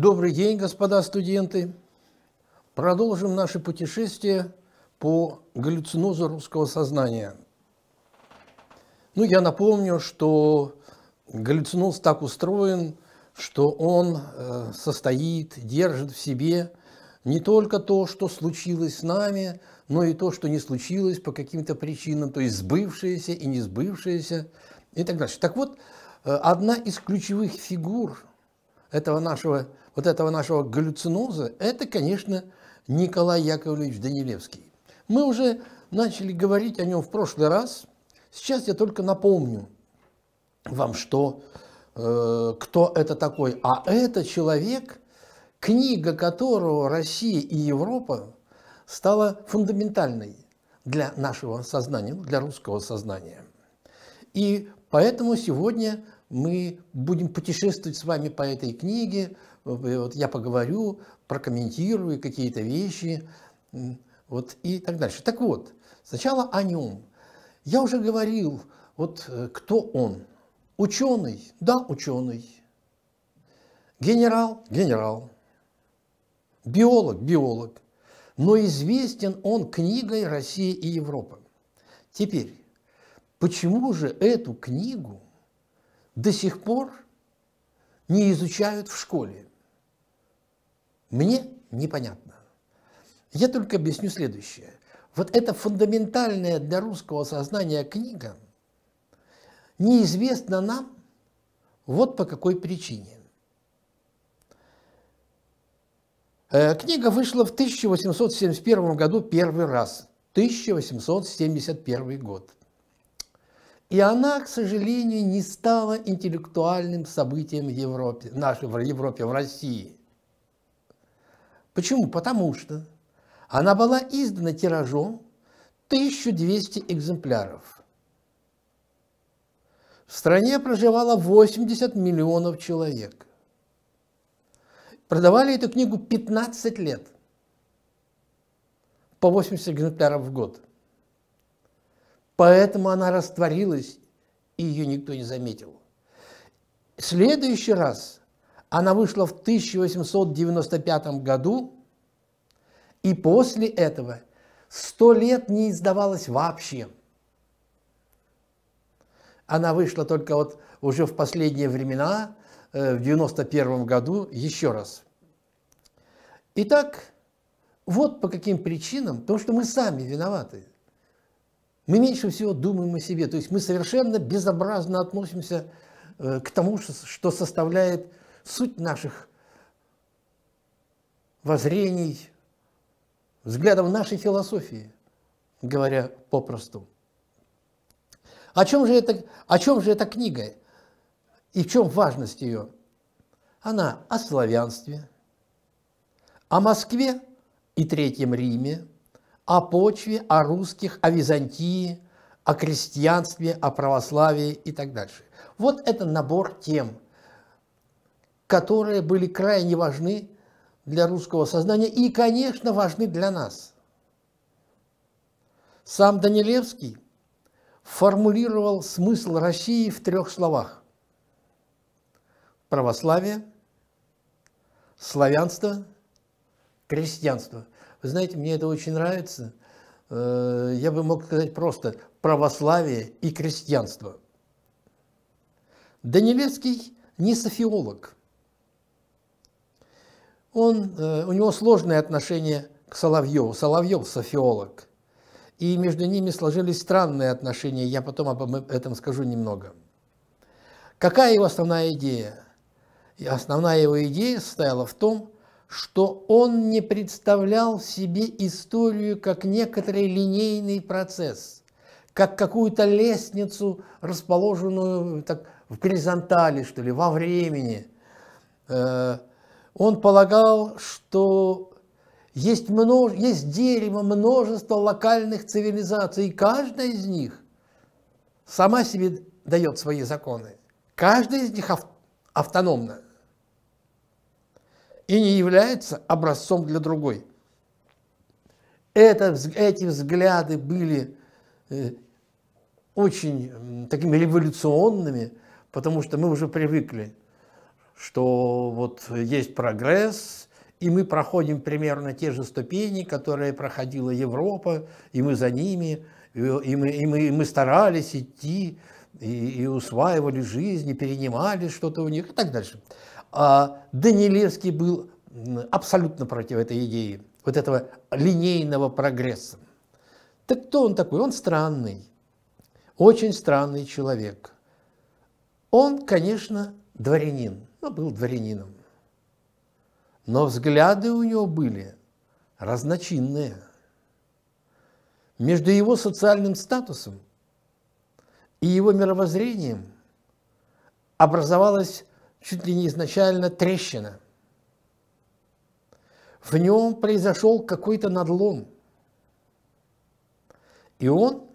Добрый день, господа студенты! Продолжим наше путешествие по галлюцинозу русского сознания. Ну, я напомню, что галлюциноз так устроен, что он э, состоит, держит в себе не только то, что случилось с нами, но и то, что не случилось по каким-то причинам, то есть сбывшееся и не сбывшееся и так дальше. Так вот, э, одна из ключевых фигур этого нашего вот этого нашего галлюциноза, это, конечно, Николай Яковлевич Данилевский. Мы уже начали говорить о нем в прошлый раз. Сейчас я только напомню вам, что э, кто это такой. А это человек, книга которого Россия и Европа стала фундаментальной для нашего сознания, ну, для русского сознания. И поэтому сегодня мы будем путешествовать с вами по этой книге, вот я поговорю, прокомментирую какие-то вещи, вот и так дальше. Так вот, сначала о нем. Я уже говорил, вот э, кто он. Ученый, да, ученый. Генерал, генерал. Биолог, биолог. Но известен он книгой «Россия и Европа». Теперь, почему же эту книгу до сих пор не изучают в школе? Мне непонятно. Я только объясню следующее. Вот эта фундаментальная для русского сознания книга неизвестна нам вот по какой причине. Э, книга вышла в 1871 году первый раз, 1871 год. И она, к сожалению, не стала интеллектуальным событием в Европе, в Европе, в России. Почему? Потому что она была издана тиражом 1200 экземпляров. В стране проживало 80 миллионов человек. Продавали эту книгу 15 лет. По 80 экземпляров в год. Поэтому она растворилась, и ее никто не заметил. В следующий раз – она вышла в 1895 году, и после этого сто лет не издавалась вообще. Она вышла только вот уже в последние времена, э, в 91 году, еще раз. Итак, вот по каким причинам, потому что мы сами виноваты. Мы меньше всего думаем о себе, то есть мы совершенно безобразно относимся э, к тому, что составляет суть наших воззрений, взглядов нашей философии, говоря попросту. О чем же эта, о чем же эта книга и в чем важность ее? Она о славянстве, о Москве и Третьем Риме, о почве, о русских, о Византии, о крестьянстве, о православии и так дальше. Вот это набор тем – которые были крайне важны для русского сознания и, конечно, важны для нас. Сам Данилевский формулировал смысл России в трех словах. Православие, славянство, крестьянство. Вы знаете, мне это очень нравится. Э, я бы мог сказать просто православие и крестьянство. Данилевский не софиолог – он, э, у него сложные отношения к Соловьеву. Соловьев – софиолог. И между ними сложились странные отношения, я потом об этом скажу немного. Какая его основная идея? И основная его идея состояла в том, что он не представлял себе историю как некоторый линейный процесс, как какую-то лестницу, расположенную так, в горизонтали, что ли, во времени э, – он полагал, что есть, множ... есть дерево множество локальных цивилизаций, и каждая из них сама себе дает свои законы. Каждая из них ав... автономна и не является образцом для другой. Это, эти взгляды были э, очень такими революционными, потому что мы уже привыкли – что вот есть прогресс, и мы проходим примерно те же ступени, которые проходила Европа, и мы за ними, и мы, и мы, и мы старались идти, и, и усваивали жизнь, и перенимали что-то у них, и так дальше. А Данилевский был абсолютно против этой идеи, вот этого линейного прогресса. Так кто он такой? Он странный, очень странный человек. Он, конечно, дворянин но ну, был дворянином. Но взгляды у него были разночинные. Между его социальным статусом и его мировоззрением образовалась чуть ли не изначально трещина. В нем произошел какой-то надлом. И он,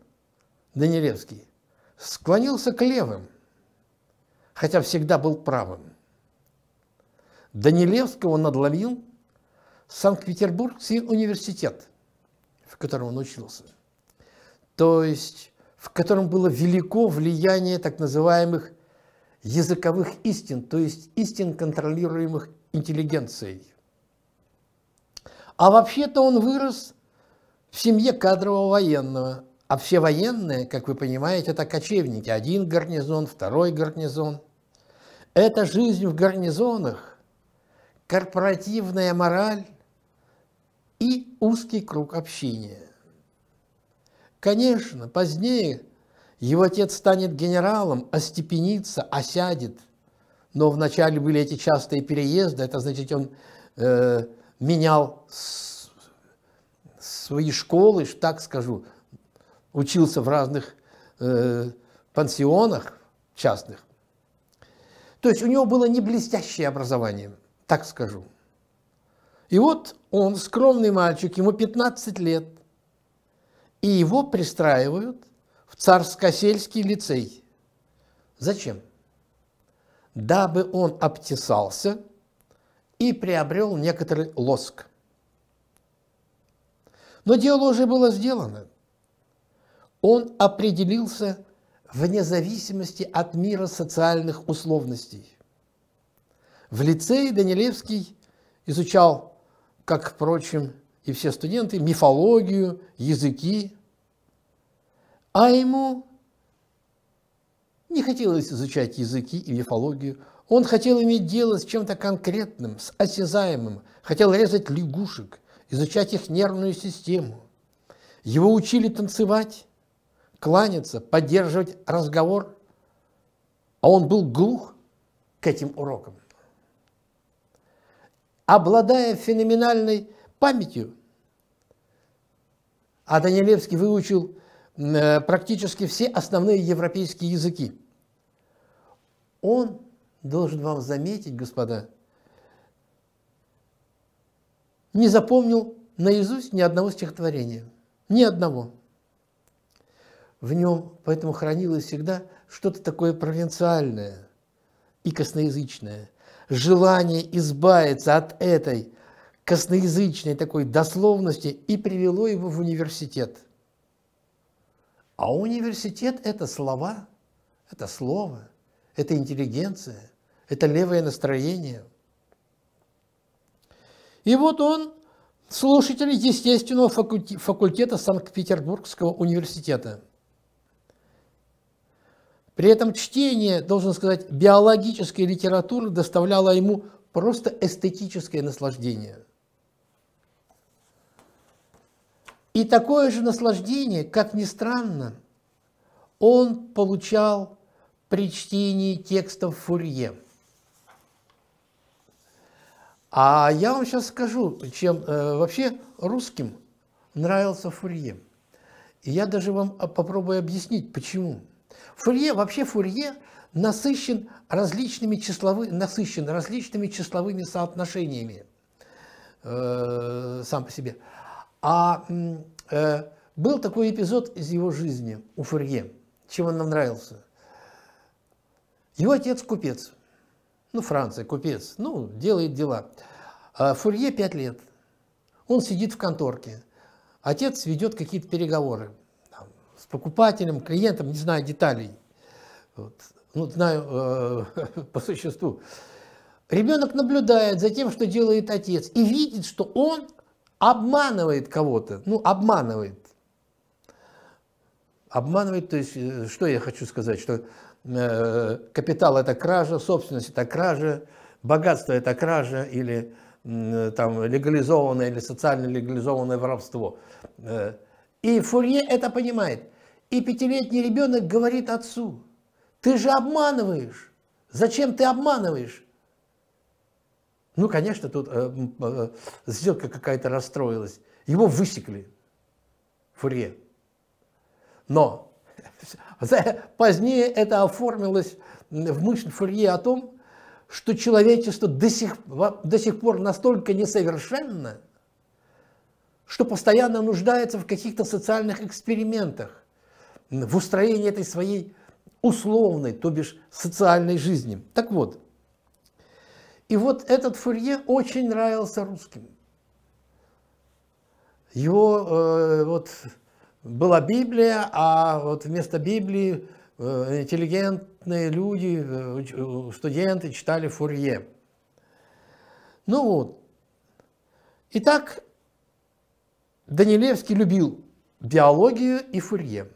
Данилевский, склонился к левым, хотя всегда был правым. Данилевского надловил Санкт-Петербургский университет, в котором он учился. То есть в котором было велико влияние так называемых языковых истин, то есть истин, контролируемых интеллигенцией. А вообще-то он вырос в семье кадрового военного, а все военные, как вы понимаете, это кочевники. Один гарнизон, второй гарнизон. это жизнь в гарнизонах корпоративная мораль и узкий круг общения. Конечно, позднее его отец станет генералом, остепенится, осядет. Но вначале были эти частые переезды, это значит, он э, менял свои школы, так скажу, учился в разных э, пансионах частных. То есть у него было не блестящее образование – так скажу. И вот он, скромный мальчик, ему 15 лет, и его пристраивают в царскосельский лицей. Зачем? Дабы он обтесался и приобрел некоторый лоск. Но дело уже было сделано. Он определился вне зависимости от мира социальных условностей. В лицее Данилевский изучал, как, впрочем, и все студенты, мифологию, языки. А ему не хотелось изучать языки и мифологию. Он хотел иметь дело с чем-то конкретным, с осязаемым, хотел резать лягушек, изучать их нервную систему. Его учили танцевать, кланяться, поддерживать разговор, а он был глух к этим урокам обладая феноменальной памятью. А Данилевский выучил э, практически все основные европейские языки. Он, должен вам заметить, господа, не запомнил наизусть ни одного стихотворения. Ни одного. В нем поэтому хранилось всегда что-то такое провинциальное и косноязычное желание избавиться от этой косноязычной такой дословности и привело его в университет. А университет – это слова, это слово, это интеллигенция, это левое настроение. И вот он слушатель естественного факультета Санкт-Петербургского университета – при этом чтение, должен сказать, биологической литературы доставляло ему просто эстетическое наслаждение. И такое же наслаждение, как ни странно, он получал при чтении текстов Фурье. А я вам сейчас скажу, чем э, вообще русским нравился Фурье. И я даже вам а, попробую объяснить, почему. Фурье, вообще Фурье насыщен различными, числовы, насыщен различными числовыми соотношениями э, сам по себе. А э, был такой эпизод из его жизни у Фурье, чем он нам нравился. Его отец купец, ну Франция купец, ну делает дела. А Фурье пять лет, он сидит в конторке, отец ведет какие-то переговоры покупателям, клиентам, не знаю деталей. Вот. Ну, знаю э, по существу. Ребенок наблюдает за тем, что делает отец, и видит, что он обманывает кого-то. Ну, обманывает. Обманывает, то есть, э, что я хочу сказать, что э, капитал – это кража, собственность – это кража, богатство – это кража, или э, там легализованное или социально легализованное воровство. Э, и Фурье это понимает. И пятилетний ребенок говорит отцу, ты же обманываешь, зачем ты обманываешь? Ну, конечно, тут э, э, сделка какая-то расстроилась. Его высекли. Фурье. Но позднее это оформилось в мысль Фурье о том, что человечество до сих, до сих пор настолько несовершенно, что постоянно нуждается в каких-то социальных экспериментах в устроении этой своей условной, то бишь социальной жизни. Так вот, и вот этот Фурье очень нравился русским. Его э, вот была Библия, а вот вместо Библии э, интеллигентные люди, э, э студенты читали Фурье. Ну вот. Итак, Данилевский любил биологию и Фурье.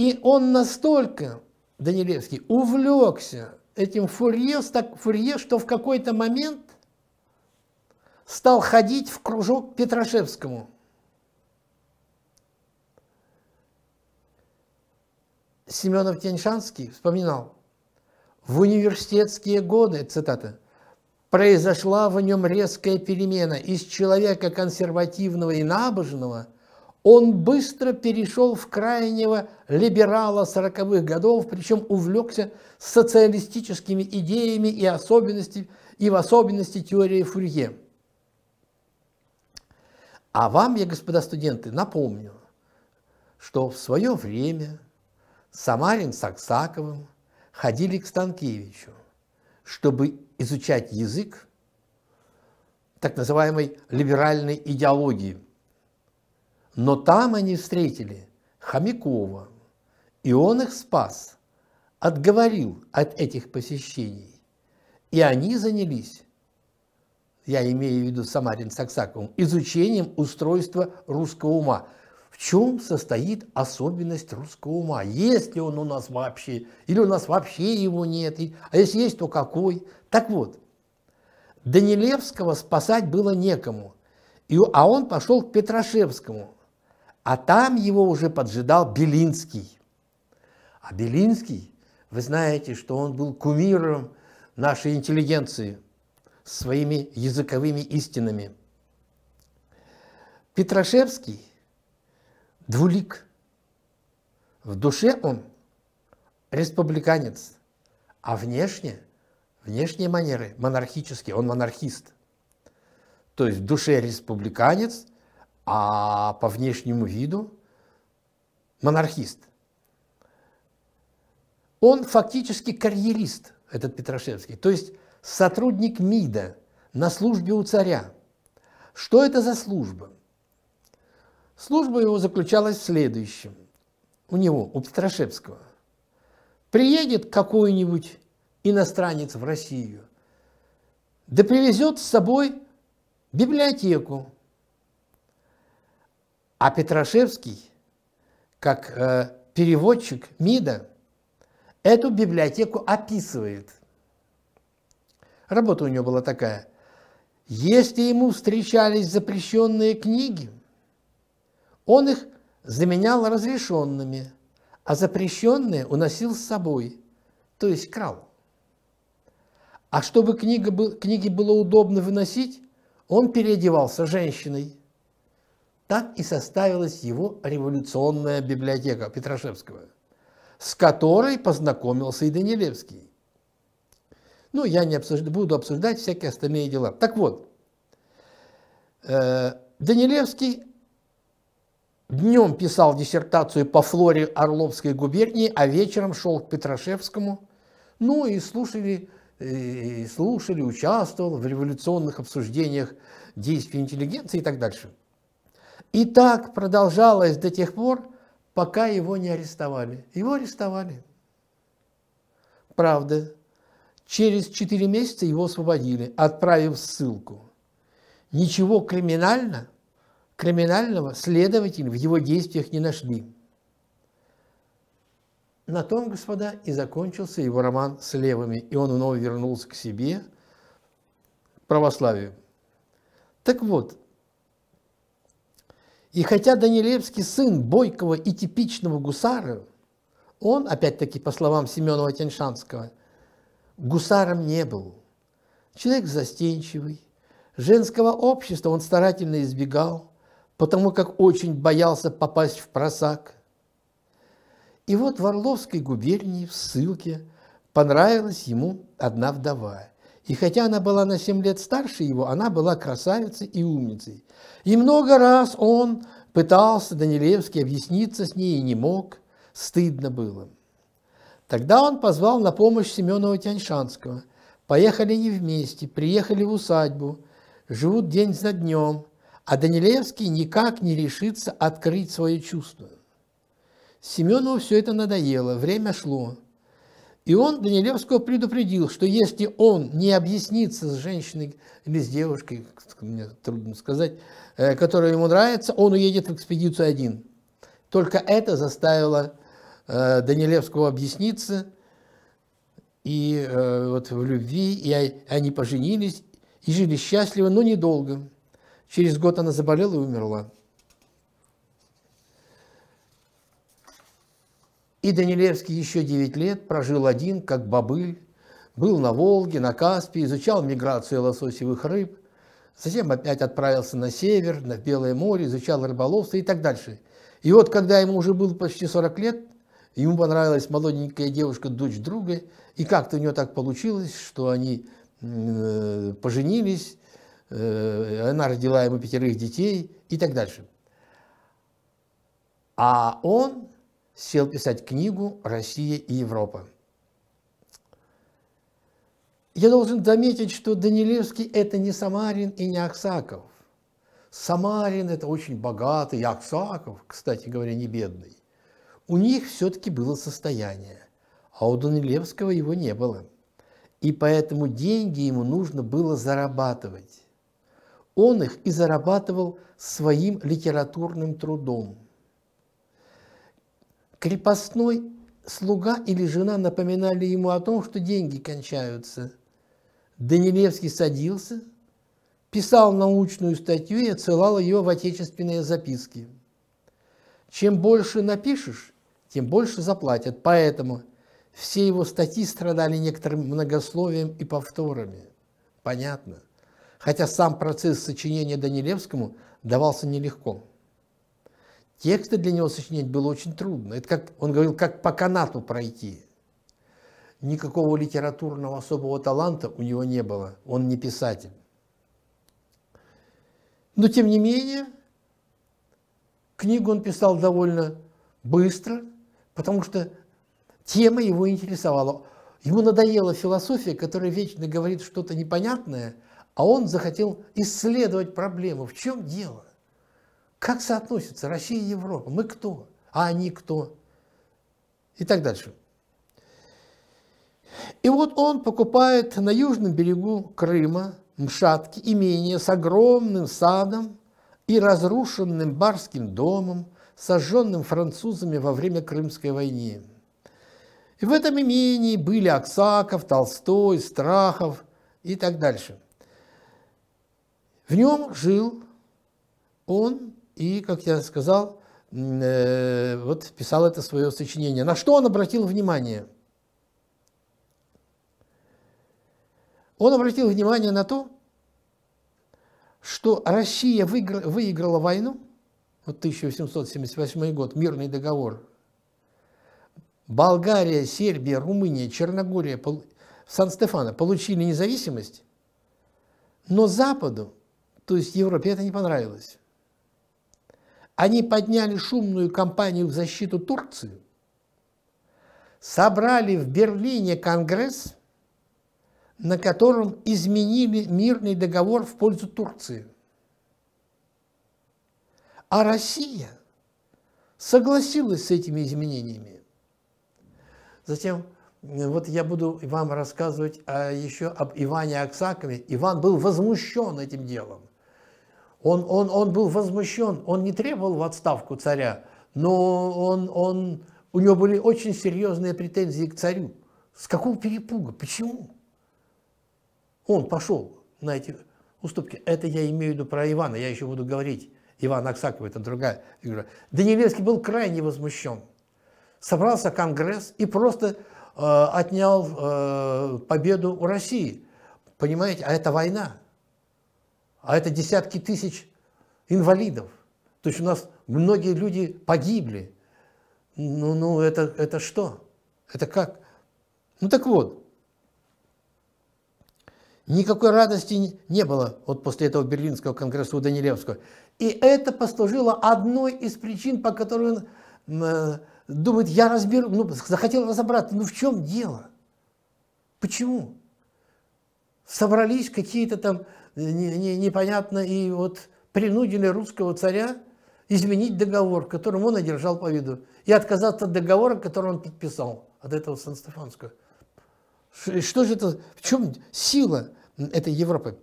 И он настолько, Данилевский, увлекся этим фурье, фурье что в какой-то момент стал ходить в кружок Петрашевскому. Семенов Тяньшанский вспоминал, в университетские годы, цитата, произошла в нем резкая перемена из человека консервативного и набожного – он быстро перешел в крайнего либерала 40-х годов, причем увлекся социалистическими идеями и, особенностями и в особенности теорией Фурье. А вам я, господа студенты, напомню, что в свое время Самарин с Аксаковым ходили к Станкевичу, чтобы изучать язык так называемой либеральной идеологии – но там они встретили Хомякова, и он их спас, отговорил от этих посещений. И они занялись, я имею в виду Самарин с Аксаковым, изучением устройства русского ума. В чем состоит особенность русского ума? Есть ли он у нас вообще, или у нас вообще его нет, а если есть, то какой? Так вот, Данилевского спасать было некому, и, а он пошел к Петрашевскому – а там его уже поджидал Белинский. А Белинский, вы знаете, что он был кумиром нашей интеллигенции своими языковыми истинами. Петрашевский – двулик. В душе он республиканец, а внешне, внешние манеры монархические, он монархист. То есть в душе республиканец, а по внешнему виду монархист. Он фактически карьерист, этот Петрошевский то есть сотрудник МИДа на службе у царя. Что это за служба? Служба его заключалась в следующем. У него, у Петрошевского Приедет какой-нибудь иностранец в Россию, да привезет с собой библиотеку, а Петрашевский, как э, переводчик МИДа, эту библиотеку описывает. Работа у него была такая. Если ему встречались запрещенные книги, он их заменял разрешенными, а запрещенные уносил с собой, то есть крал. А чтобы книга, книги было удобно выносить, он переодевался женщиной – так и составилась его революционная библиотека Петрашевского, с которой познакомился и Данилевский. Ну, я не обсужд... буду обсуждать всякие остальные дела. Так вот, э, Данилевский днем писал диссертацию по флоре Орловской губернии, а вечером шел к Петрашевскому, ну и слушали, э, и слушали, участвовал в революционных обсуждениях действий интеллигенции и так дальше. И так продолжалось до тех пор, пока его не арестовали. Его арестовали. Правда, через 4 месяца его освободили, отправив ссылку. Ничего криминально, криминального следователи в его действиях не нашли. На том, господа, и закончился его роман с левыми, и он вновь вернулся к себе, к православию. Так вот, и хотя Данилевский сын бойкого и типичного гусара, он, опять-таки, по словам Семенова Теньшанского, гусаром не был. Человек застенчивый, женского общества он старательно избегал, потому как очень боялся попасть в просак. И вот в Орловской губернии в ссылке понравилась ему одна вдова – и хотя она была на 7 лет старше его, она была красавицей и умницей. И много раз он пытался, Данилевский, объясниться с ней и не мог. Стыдно было. Тогда он позвал на помощь Семенова Тяньшанского. Поехали не вместе, приехали в усадьбу, живут день за днем, а Данилевский никак не решится открыть свои чувства. Семенову все это надоело, время шло. И он Данилевского предупредил, что если он не объяснится с женщиной или с девушкой, мне трудно сказать, э, которая ему нравится, он уедет в экспедицию один. Только это заставило э, Данилевского объясниться, и э, вот в любви, и они поженились, и жили счастливо, но недолго. Через год она заболела и умерла. И Данилевский еще 9 лет прожил один, как бобыль, был на Волге, на Каспии, изучал миграцию лососевых рыб, затем опять отправился на север, на Белое море, изучал рыболовство и так дальше. И вот, когда ему уже было почти 40 лет, ему понравилась молоденькая девушка, дочь друга, и как-то у него так получилось, что они э, поженились, э, она родила ему пятерых детей и так дальше. А он сел писать книгу «Россия и Европа». Я должен заметить, что Данилевский – это не Самарин и не Аксаков. Самарин – это очень богатый, и Аксаков, кстати говоря, не бедный. У них все-таки было состояние, а у Данилевского его не было. И поэтому деньги ему нужно было зарабатывать. Он их и зарабатывал своим литературным трудом. Крепостной слуга или жена напоминали ему о том, что деньги кончаются. Данилевский садился, писал научную статью и отсылал ее в отечественные записки. Чем больше напишешь, тем больше заплатят, поэтому все его статьи страдали некоторым многословием и повторами. Понятно. Хотя сам процесс сочинения Данилевскому давался нелегко. Тексты для него сочинять было очень трудно. Это как, он говорил, как по канату пройти. Никакого литературного особого таланта у него не было. Он не писатель. Но, тем не менее, книгу он писал довольно быстро, потому что тема его интересовала. Ему надоела философия, которая вечно говорит что-то непонятное, а он захотел исследовать проблему. В чем дело? Как соотносятся Россия и Европа? Мы кто? А они кто? И так дальше. И вот он покупает на южном берегу Крыма Мшатки имение с огромным садом и разрушенным барским домом, сожженным французами во время Крымской войны. И в этом имении были Аксаков, Толстой, Страхов и так дальше. В нем жил он и, как я сказал, э, вот писал это свое сочинение. На что он обратил внимание? Он обратил внимание на то, что Россия выиграла, войну, вот 1878 год, мирный договор. Болгария, Сербия, Румыния, Черногория, Сан-Стефано получили независимость, но Западу, то есть Европе, это не понравилось. Они подняли шумную кампанию в защиту Турции, собрали в Берлине конгресс, на котором изменили мирный договор в пользу Турции. А Россия согласилась с этими изменениями. Затем э, вот я буду вам рассказывать о а, еще об Иване Аксакове. Иван был возмущен этим делом. Он, он, он был возмущен, он не требовал в отставку царя, но он, он, у него были очень серьезные претензии к царю. С какого перепуга? Почему? Он пошел на эти уступки. Это я имею в виду про Ивана, я еще буду говорить. Иван Аксаков, это другая фигура. Данилевский был крайне возмущен. Собрался Конгресс и просто э, отнял э, победу у России. Понимаете, а это война а это десятки тысяч инвалидов. То есть у нас многие люди погибли. Ну, ну это, это что? Это как? Ну так вот, никакой радости не было вот после этого Берлинского конгресса у Данилевского. И это послужило одной из причин, по которой он э, думает, я разберу, ну, захотел разобраться, ну в чем дело? Почему? Собрались какие-то там непонятно, и вот принудили русского царя изменить договор, которым он одержал победу, и отказаться от договора, который он подписал, от этого Сан-Стефанского. Что же это, в чем сила этой Европы?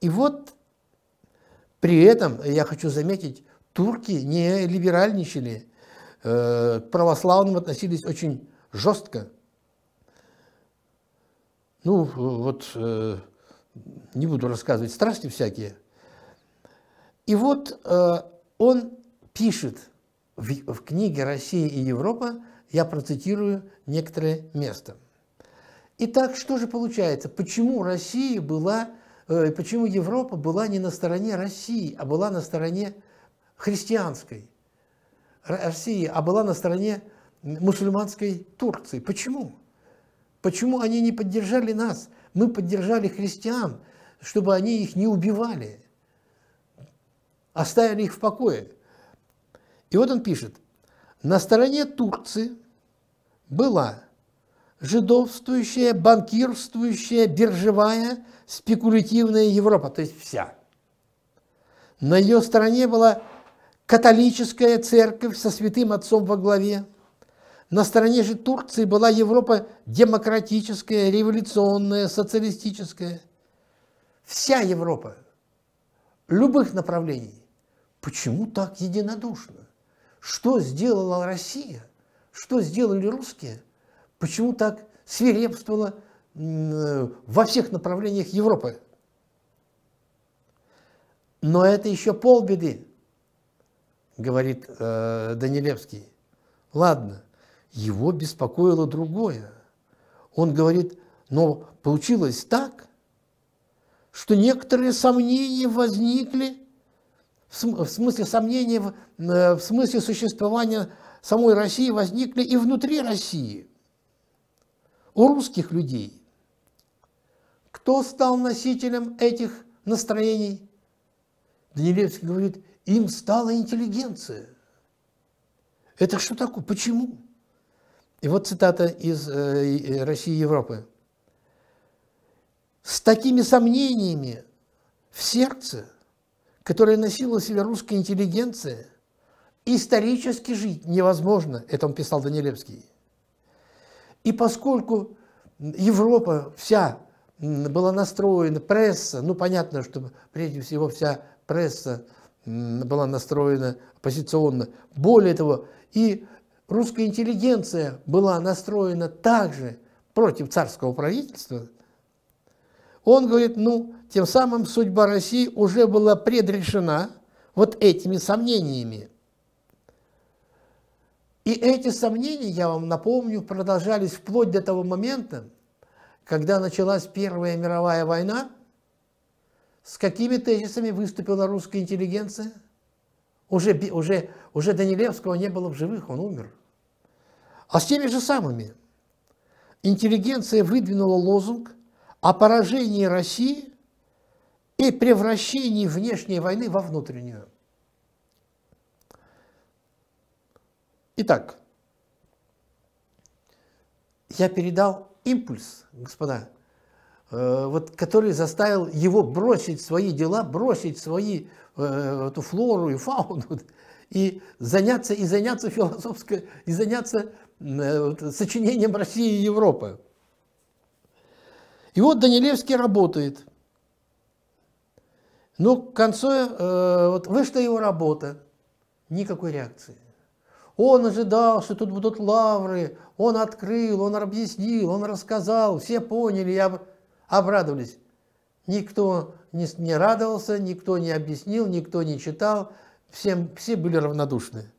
И вот при этом, я хочу заметить, турки не либеральничали, э, к православным относились очень жестко. Ну, вот э, не буду рассказывать страсти всякие. И вот э, он пишет в, в книге «Россия и Европа», я процитирую некоторое место. Итак, что же получается? Почему Россия была, э, почему Европа была не на стороне России, а была на стороне христианской России, а была на стороне мусульманской Турции? Почему? Почему они не поддержали нас? мы поддержали христиан, чтобы они их не убивали, оставили их в покое. И вот он пишет, на стороне Турции была жидовствующая, банкирствующая, биржевая, спекулятивная Европа, то есть вся. На ее стороне была католическая церковь со святым отцом во главе – на стороне же Турции была Европа демократическая, революционная, социалистическая. Вся Европа. Любых направлений. Почему так единодушно? Что сделала Россия? Что сделали русские? Почему так свирепствовала э, во всех направлениях Европы? Но это еще полбеды, говорит э, Данилевский. Ладно, его беспокоило другое. Он говорит, но получилось так, что некоторые сомнения возникли, в смысле сомнения, э, в смысле существования самой России возникли и внутри России, у русских людей. Кто стал носителем этих настроений? Данилевский говорит, им стала интеллигенция. Это что такое? Почему? И вот цитата из э, э, России и Европы. С такими сомнениями в сердце, которое носила себя русская интеллигенция, исторически жить невозможно, это он писал Данилевский. И поскольку Европа вся была настроена, пресса, ну понятно, что прежде всего вся пресса была настроена оппозиционно, более того, и русская интеллигенция была настроена также против царского правительства, он говорит, ну, тем самым судьба России уже была предрешена вот этими сомнениями. И эти сомнения, я вам напомню, продолжались вплоть до того момента, когда началась Первая мировая война, с какими тезисами выступила русская интеллигенция – уже, уже, уже Данилевского не было в живых, он умер. А с теми же самыми интеллигенция выдвинула лозунг о поражении России и превращении внешней войны во внутреннюю. Итак, я передал импульс, господа, э, вот, который заставил его бросить свои дела, бросить свои э, эту флору и фауну, и заняться, и заняться философской, и заняться э, сочинением России и Европы. И вот Данилевский работает. Но ну, к концу, э, вот вышла его работа, никакой реакции. Он ожидал, что тут будут лавры, он открыл, он объяснил, он рассказал, все поняли, обрадовались. Никто не, не радовался, никто не объяснил, никто не читал, всем, все были равнодушны.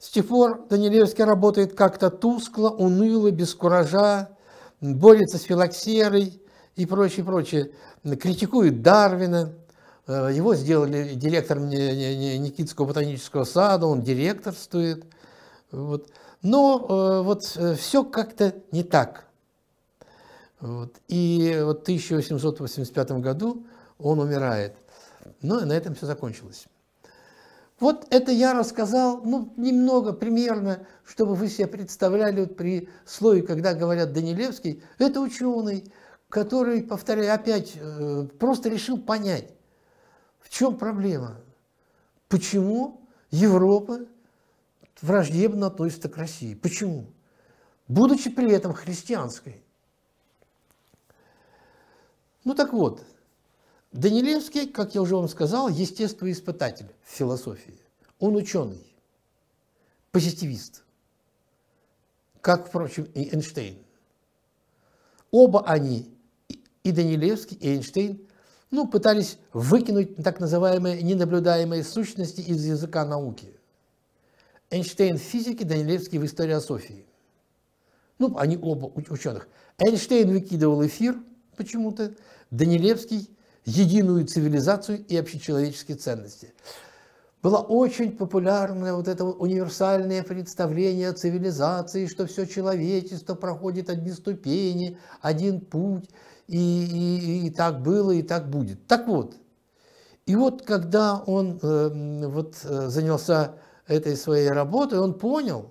С тех пор Данилевский работает как-то тускло, уныло, без куража, борется с филоксерой и прочее, прочее. Критикует Дарвина, э, его сделали директором Никитского ботанического сада, он директорствует. Вот. Но э, вот э, все как-то не так. Вот. И вот в 1885 году он умирает. Ну и на этом все закончилось. Вот это я рассказал, ну, немного, примерно, чтобы вы себе представляли вот при слове, когда говорят Данилевский, это ученый, который, повторяю, опять э, просто решил понять, в чем проблема, почему Европа враждебно относится к России, почему, будучи при этом христианской. Ну так вот, Данилевский, как я уже вам сказал, естествоиспытатель в философии. Он ученый, позитивист, как, впрочем, и Эйнштейн. Оба они, и Данилевский, и Эйнштейн, ну, пытались выкинуть так называемые ненаблюдаемые сущности из языка науки. Эйнштейн в физике, Данилевский в историософии. Ну, они оба ученых. Эйнштейн выкидывал эфир почему-то, Данилевский единую цивилизацию и общечеловеческие ценности. Было очень популярное вот это универсальное представление о цивилизации, что все человечество проходит одни ступени, один путь, и, и, и так было, и так будет. Так вот, и вот когда он э, вот, э, занялся этой своей работой, он понял,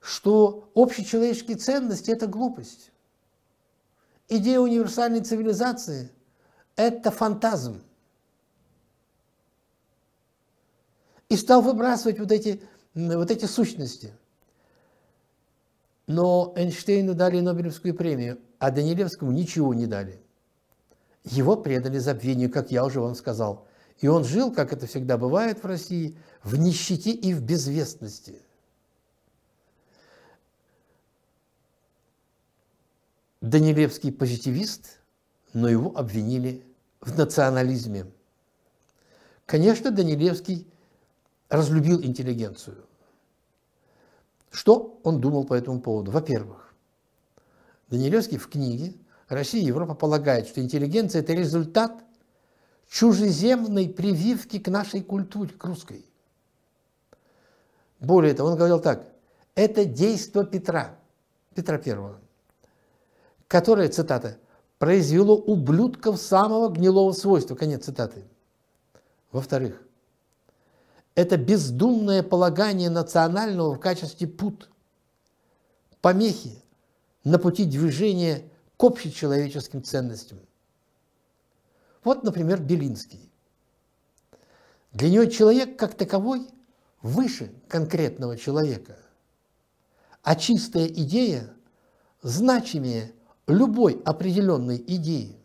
что общечеловеческие ценности – это глупость идея универсальной цивилизации – это фантазм. И стал выбрасывать вот эти, вот эти сущности. Но Эйнштейну дали Нобелевскую премию, а Данилевскому ничего не дали. Его предали забвению, как я уже вам сказал. И он жил, как это всегда бывает в России, в нищете и в безвестности – Данилевский позитивист, но его обвинили в национализме. Конечно, Данилевский разлюбил интеллигенцию. Что он думал по этому поводу? Во-первых, Данилевский в книге «Россия и Европа» полагает, что интеллигенция – это результат чужеземной прививки к нашей культуре, к русской. Более того, он говорил так, это действо Петра, Петра Первого которое, цитата, произвело ублюдков самого гнилого свойства. Конец цитаты. Во-вторых, это бездумное полагание национального в качестве пут, помехи на пути движения к общечеловеческим ценностям. Вот, например, Белинский. Для него человек как таковой выше конкретного человека, а чистая идея значимее любой определенной идеи.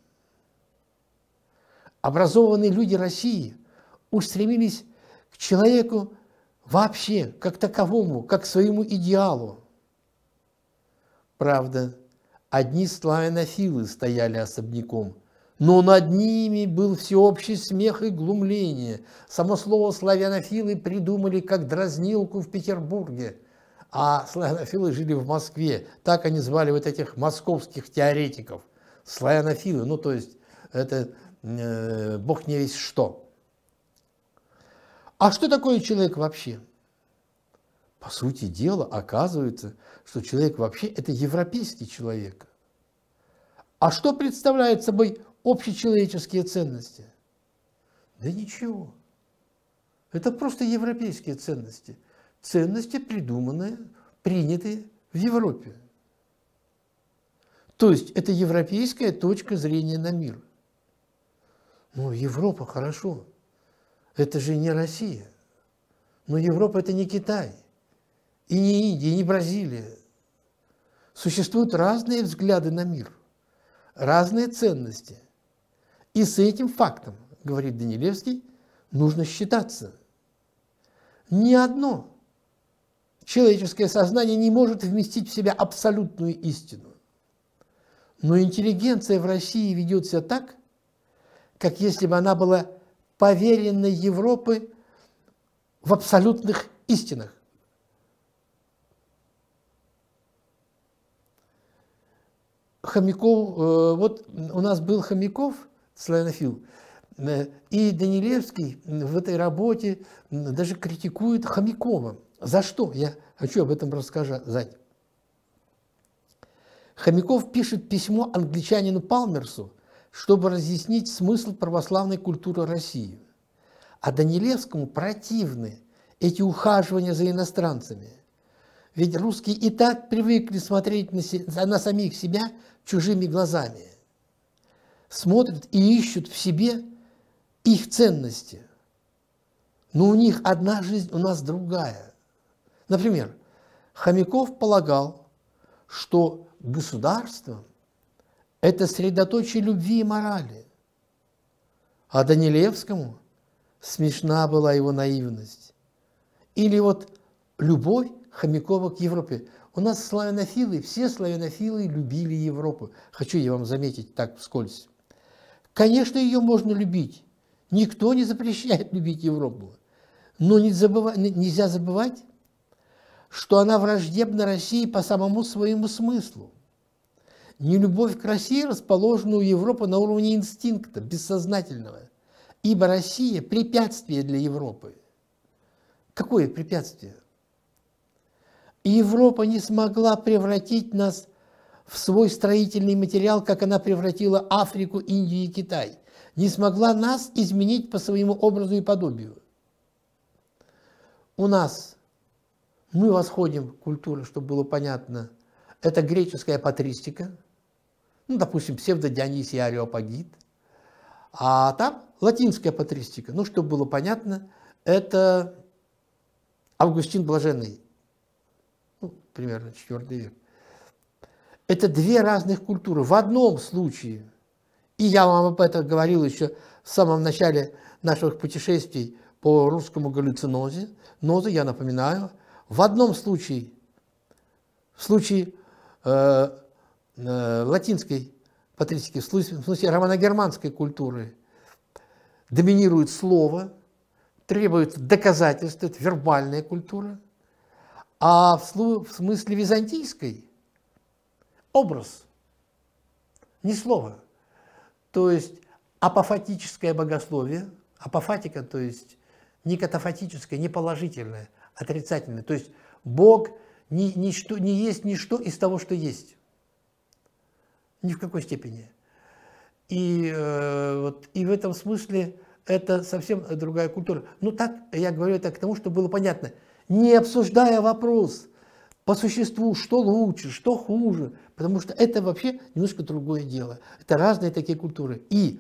Образованные люди России устремились к человеку вообще, как таковому, как к своему идеалу. Правда, одни славянофилы стояли особняком, но над ними был всеобщий смех и глумление. Само слово «славянофилы» придумали как дразнилку в Петербурге – а славянофилы жили в Москве. Так они звали вот этих московских теоретиков. Славянофилы, ну то есть это э, бог не весь что. А что такое человек вообще? По сути дела, оказывается, что человек вообще – это европейский человек. А что представляет собой общечеловеческие ценности? Да ничего. Это просто европейские ценности ценности, придуманные, принятые в Европе. То есть это европейская точка зрения на мир. Ну, Европа хорошо. Это же не Россия. Но Европа это не Китай, и не Индия, и не Бразилия. Существуют разные взгляды на мир, разные ценности. И с этим фактом, говорит Данилевский, нужно считаться. Ни одно человеческое сознание не может вместить в себя абсолютную истину. Но интеллигенция в России ведет себя так, как если бы она была поверенной Европы в абсолютных истинах. Хомяков, э, вот у нас был Хомяков, славянофил, э, и Данилевский в этой работе даже критикует Хомякова. За что? Я хочу об этом рассказать. Хомяков пишет письмо англичанину Палмерсу, чтобы разъяснить смысл православной культуры России. А Данилевскому противны эти ухаживания за иностранцами. Ведь русские и так привыкли смотреть на, се... на самих себя чужими глазами. Смотрят и ищут в себе их ценности. Но у них одна жизнь, у нас другая. Например, Хомяков полагал, что государство – это средоточие любви и морали. А Данилевскому смешна была его наивность. Или вот любовь Хомякова к Европе. У нас славянофилы, все славянофилы любили Европу. Хочу я вам заметить так вскользь. Конечно, ее можно любить. Никто не запрещает любить Европу. Но не забыва... нельзя забывать, что она враждебна России по самому своему смыслу. Нелюбовь к России расположена у Европы на уровне инстинкта, бессознательного, ибо Россия – препятствие для Европы. Какое препятствие? Европа не смогла превратить нас в свой строительный материал, как она превратила Африку, Индию и Китай. Не смогла нас изменить по своему образу и подобию. У нас – мы восходим к культуре, чтобы было понятно. Это греческая патристика, ну, допустим, псевдо-Дионисий Ариопагит. А там латинская патристика, ну, чтобы было понятно, это Августин Блаженный, ну, примерно IV век. Это две разных культуры. В одном случае, и я вам об этом говорил еще в самом начале наших путешествий по русскому галлюцинозе, нозы, я напоминаю – в одном случае, в случае э, э, латинской патристики, в случае, в случае романо-германской культуры доминирует слово, требует доказательств, это вербальная культура, а в, в смысле византийской образ, не слово. То есть апофатическое богословие, апофатика, то есть не катафатическое, не положительное, отрицательное. То есть Бог не, ничто, не есть ничто из того, что есть. Ни в какой степени. И, э, вот, и в этом смысле это совсем другая культура. Ну так, я говорю это к тому, чтобы было понятно. Не обсуждая вопрос по существу, что лучше, что хуже, потому что это вообще немножко другое дело. Это разные такие культуры. И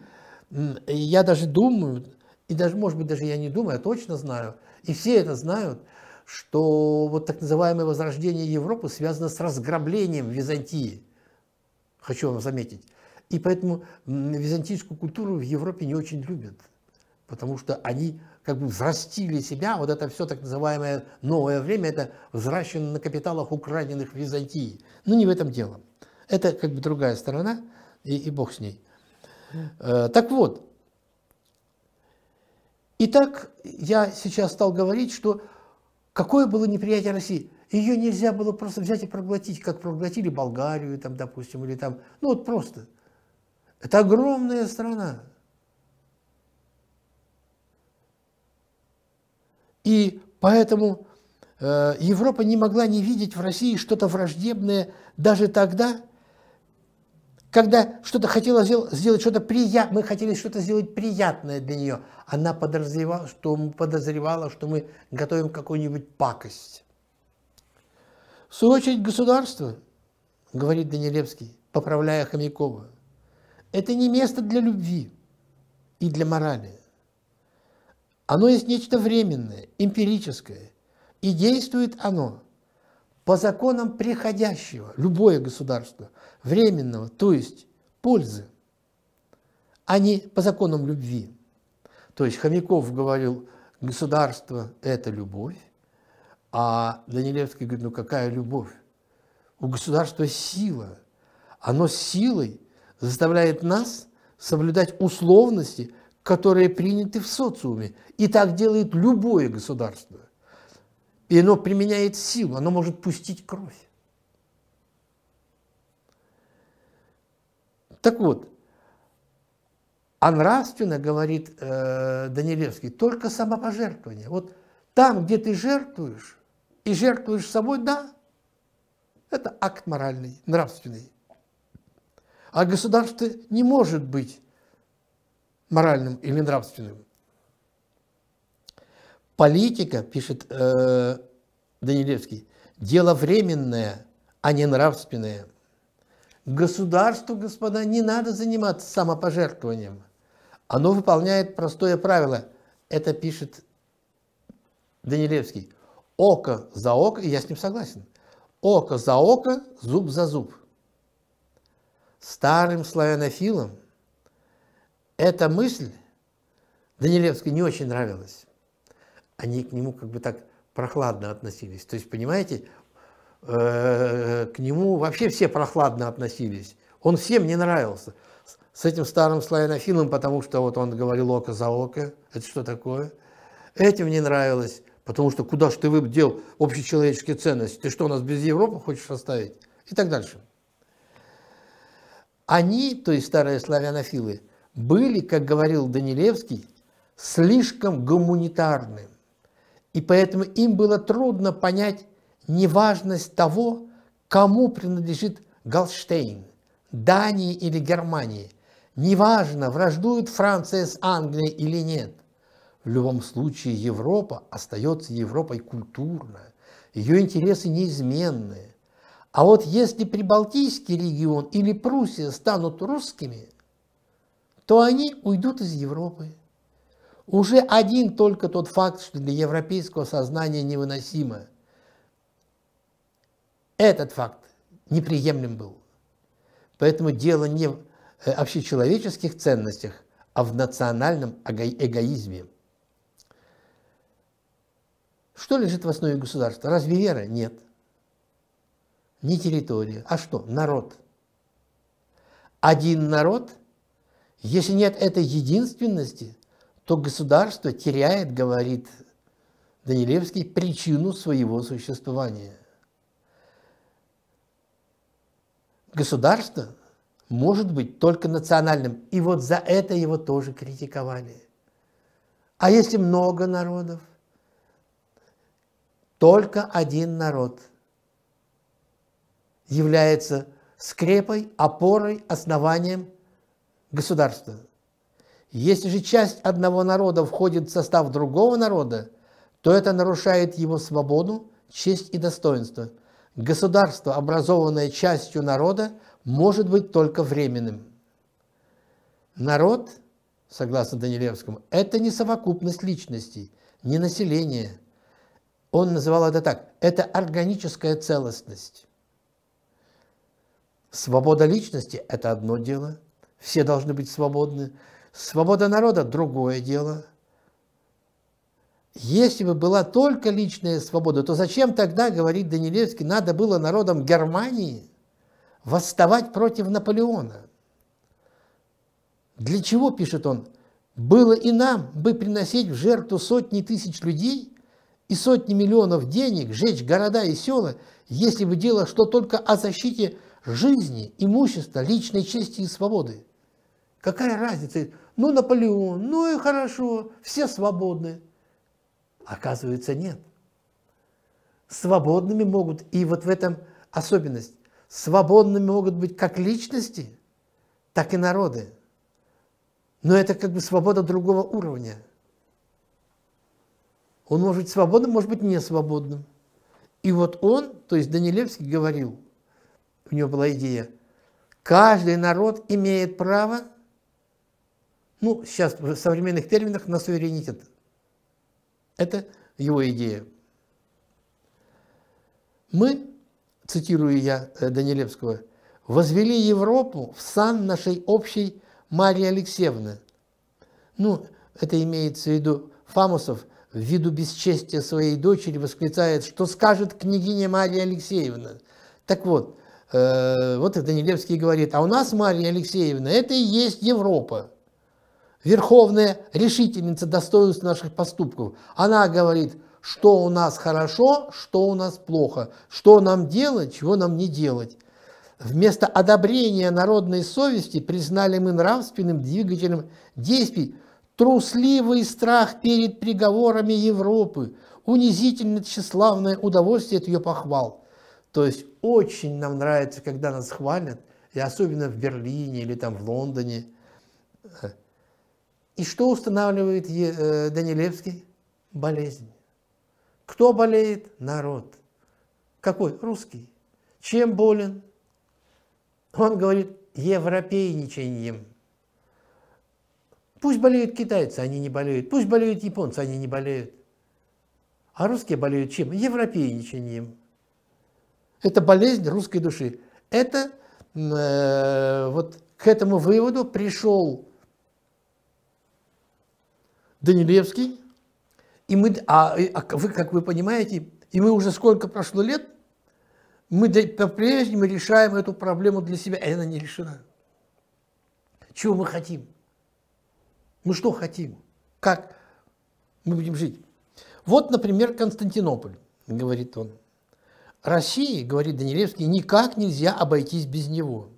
я даже думаю, и даже, может быть, даже я не думаю, я точно знаю, и все это знают, что вот так называемое возрождение Европы связано с разграблением Византии, хочу вам заметить. И поэтому византийскую культуру в Европе не очень любят, потому что они как бы взрастили себя, вот это все так называемое новое время, это взращено на капиталах, украденных в Византии. Но не в этом дело. Это как бы другая сторона, и, и бог с ней. Э, так вот, итак, я сейчас стал говорить, что Какое было неприятие России? Ее нельзя было просто взять и проглотить, как проглотили Болгарию, там, допустим, или там, ну вот просто. Это огромная страна. И поэтому э, Европа не могла не видеть в России что-то враждебное даже тогда, когда что-то хотела сделать, что-то приятное, мы хотели что-то сделать приятное для нее, она подозревала, что подозревала, что мы готовим какую-нибудь пакость. В свою очередь государство, говорит Данилевский, поправляя Хомякова, это не место для любви и для морали. Оно есть нечто временное, эмпирическое, и действует оно по законам приходящего, любое государство – временного, то есть пользы, а не по законам любви. То есть Хомяков говорил, государство – это любовь, а Данилевский говорит, ну какая любовь? У государства сила. Оно силой заставляет нас соблюдать условности, которые приняты в социуме. И так делает любое государство. И оно применяет силу, оно может пустить кровь. Так вот, а нравственно, говорит э, Данилевский, только самопожертвование. Вот там, где ты жертвуешь, и жертвуешь собой, да, это акт моральный, нравственный. А государство не может быть моральным или нравственным. Политика, пишет э, Данилевский, дело временное, а не нравственное – Государству, господа, не надо заниматься самопожертвованием. Оно выполняет простое правило. Это пишет Данилевский. Око за око, и я с ним согласен. Око за око, зуб за зуб. Старым славянофилам эта мысль Данилевской не очень нравилась. Они к нему как бы так прохладно относились. То есть, понимаете, Э, к нему вообще все прохладно относились. Он всем не нравился. С этим старым славянофилом, потому что вот он говорил око за око, это что такое? Этим не нравилось, потому что куда ж ты выбдел общечеловеческие ценности? Ты что, нас без Европы хочешь оставить? И так дальше. Они, то есть старые славянофилы, были, как говорил Данилевский, слишком гуманитарны. И поэтому им было трудно понять неважность того, кому принадлежит Голштейн, Дании или Германии. Неважно, враждует Франция с Англией или нет. В любом случае Европа остается Европой культурно, ее интересы неизменны. А вот если Прибалтийский регион или Пруссия станут русскими, то они уйдут из Европы. Уже один только тот факт, что для европейского сознания невыносимо – этот факт неприемлем был. Поэтому дело не в э, общечеловеческих ценностях, а в национальном эгоизме. Что лежит в основе государства? Разве вера? Нет. Не территория. А что? Народ. Один народ. Если нет этой единственности, то государство теряет, говорит Данилевский, причину своего существования – государство может быть только национальным. И вот за это его тоже критиковали. А если много народов? Только один народ является скрепой, опорой, основанием государства. Если же часть одного народа входит в состав другого народа, то это нарушает его свободу, честь и достоинство – Государство, образованное частью народа, может быть только временным. Народ, согласно Данилевскому, это не совокупность личностей, не население. Он называл это так. Это органическая целостность. Свобода личности – это одно дело. Все должны быть свободны. Свобода народа – другое дело – если бы была только личная свобода, то зачем тогда, говорит Данилевский, надо было народам Германии восставать против Наполеона? Для чего, пишет он, было и нам бы приносить в жертву сотни тысяч людей и сотни миллионов денег, жечь города и села, если бы дело что только о защите жизни, имущества, личной чести и свободы. Какая разница? Ну, Наполеон, ну и хорошо, все свободны. Оказывается, нет. Свободными могут, и вот в этом особенность, свободными могут быть как личности, так и народы. Но это как бы свобода другого уровня. Он может быть свободным, может быть не свободным. И вот он, то есть Данилевский говорил, у него была идея, каждый народ имеет право, ну, сейчас в современных терминах, на суверенитет – это его идея. Мы, цитирую я э, Данилевского, возвели Европу в сан нашей общей Марии Алексеевны. Ну, это имеется в виду Фамусов, в виду бесчестия своей дочери, восклицает, что скажет княгиня Мария Алексеевна. Так вот, э, вот Данилевский говорит, а у нас Мария Алексеевна, это и есть Европа верховная решительница достоинств наших поступков. Она говорит, что у нас хорошо, что у нас плохо, что нам делать, чего нам не делать. Вместо одобрения народной совести признали мы нравственным двигателем действий трусливый страх перед приговорами Европы, унизительно тщеславное удовольствие от ее похвал. То есть очень нам нравится, когда нас хвалят, и особенно в Берлине или там в Лондоне. И что устанавливает э, Данилевский? Болезнь. Кто болеет? Народ. Какой? Русский. Чем болен? Он говорит, европейничанием. Пусть болеют китайцы, они не болеют. Пусть болеют японцы, они не болеют. А русские болеют чем? Европейничанием. Это болезнь русской души. Это э, вот к этому выводу пришел Данилевский. И мы, а, а вы, как вы понимаете, и мы уже сколько прошло лет, мы по-прежнему решаем эту проблему для себя, и она не решена. Чего мы хотим? Мы что хотим? Как мы будем жить? Вот, например, Константинополь, говорит он. России, говорит Данилевский, никак нельзя обойтись без него.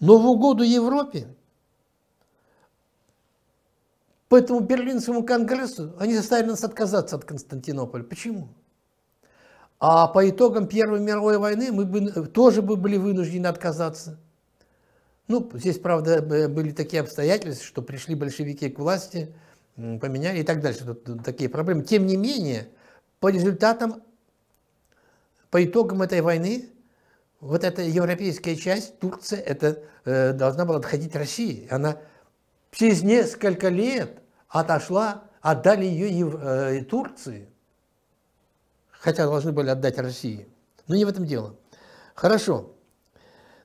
Но в угоду Европе Поэтому Берлинскому конгрессу они заставили нас отказаться от Константинополя. Почему? А по итогам Первой мировой войны мы бы, тоже бы были вынуждены отказаться. Ну, здесь, правда, были такие обстоятельства, что пришли большевики к власти, поменяли и так дальше. Тут такие проблемы. Тем не менее, по результатам, по итогам этой войны, вот эта европейская часть, Турция, это э, должна была отходить России. Она Через несколько лет отошла, отдали ее и э, Турции, хотя должны были отдать России. Но не в этом дело. Хорошо.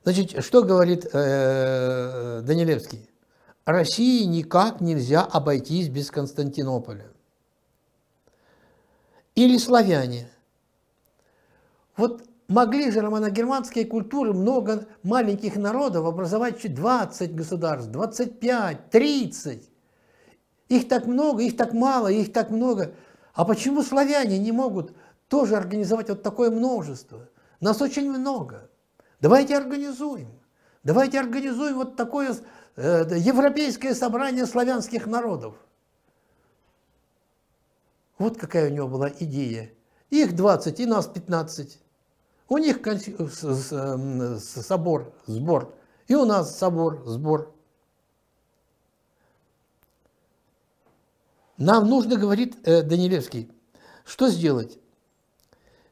Значит, что говорит э, Данилевский? России никак нельзя обойтись без Константинополя. Или славяне. Вот Могли же романо-германские культуры много маленьких народов образовать 20 государств, 25, 30. Их так много, их так мало, их так много. А почему славяне не могут тоже организовать вот такое множество? Нас очень много. Давайте организуем. Давайте организуем вот такое э, европейское собрание славянских народов. Вот какая у него была идея. Их 20 и нас 15. У них э, эм, собор, сбор, и у нас собор, сбор. Нам нужно, говорит э, Данилевский, что сделать?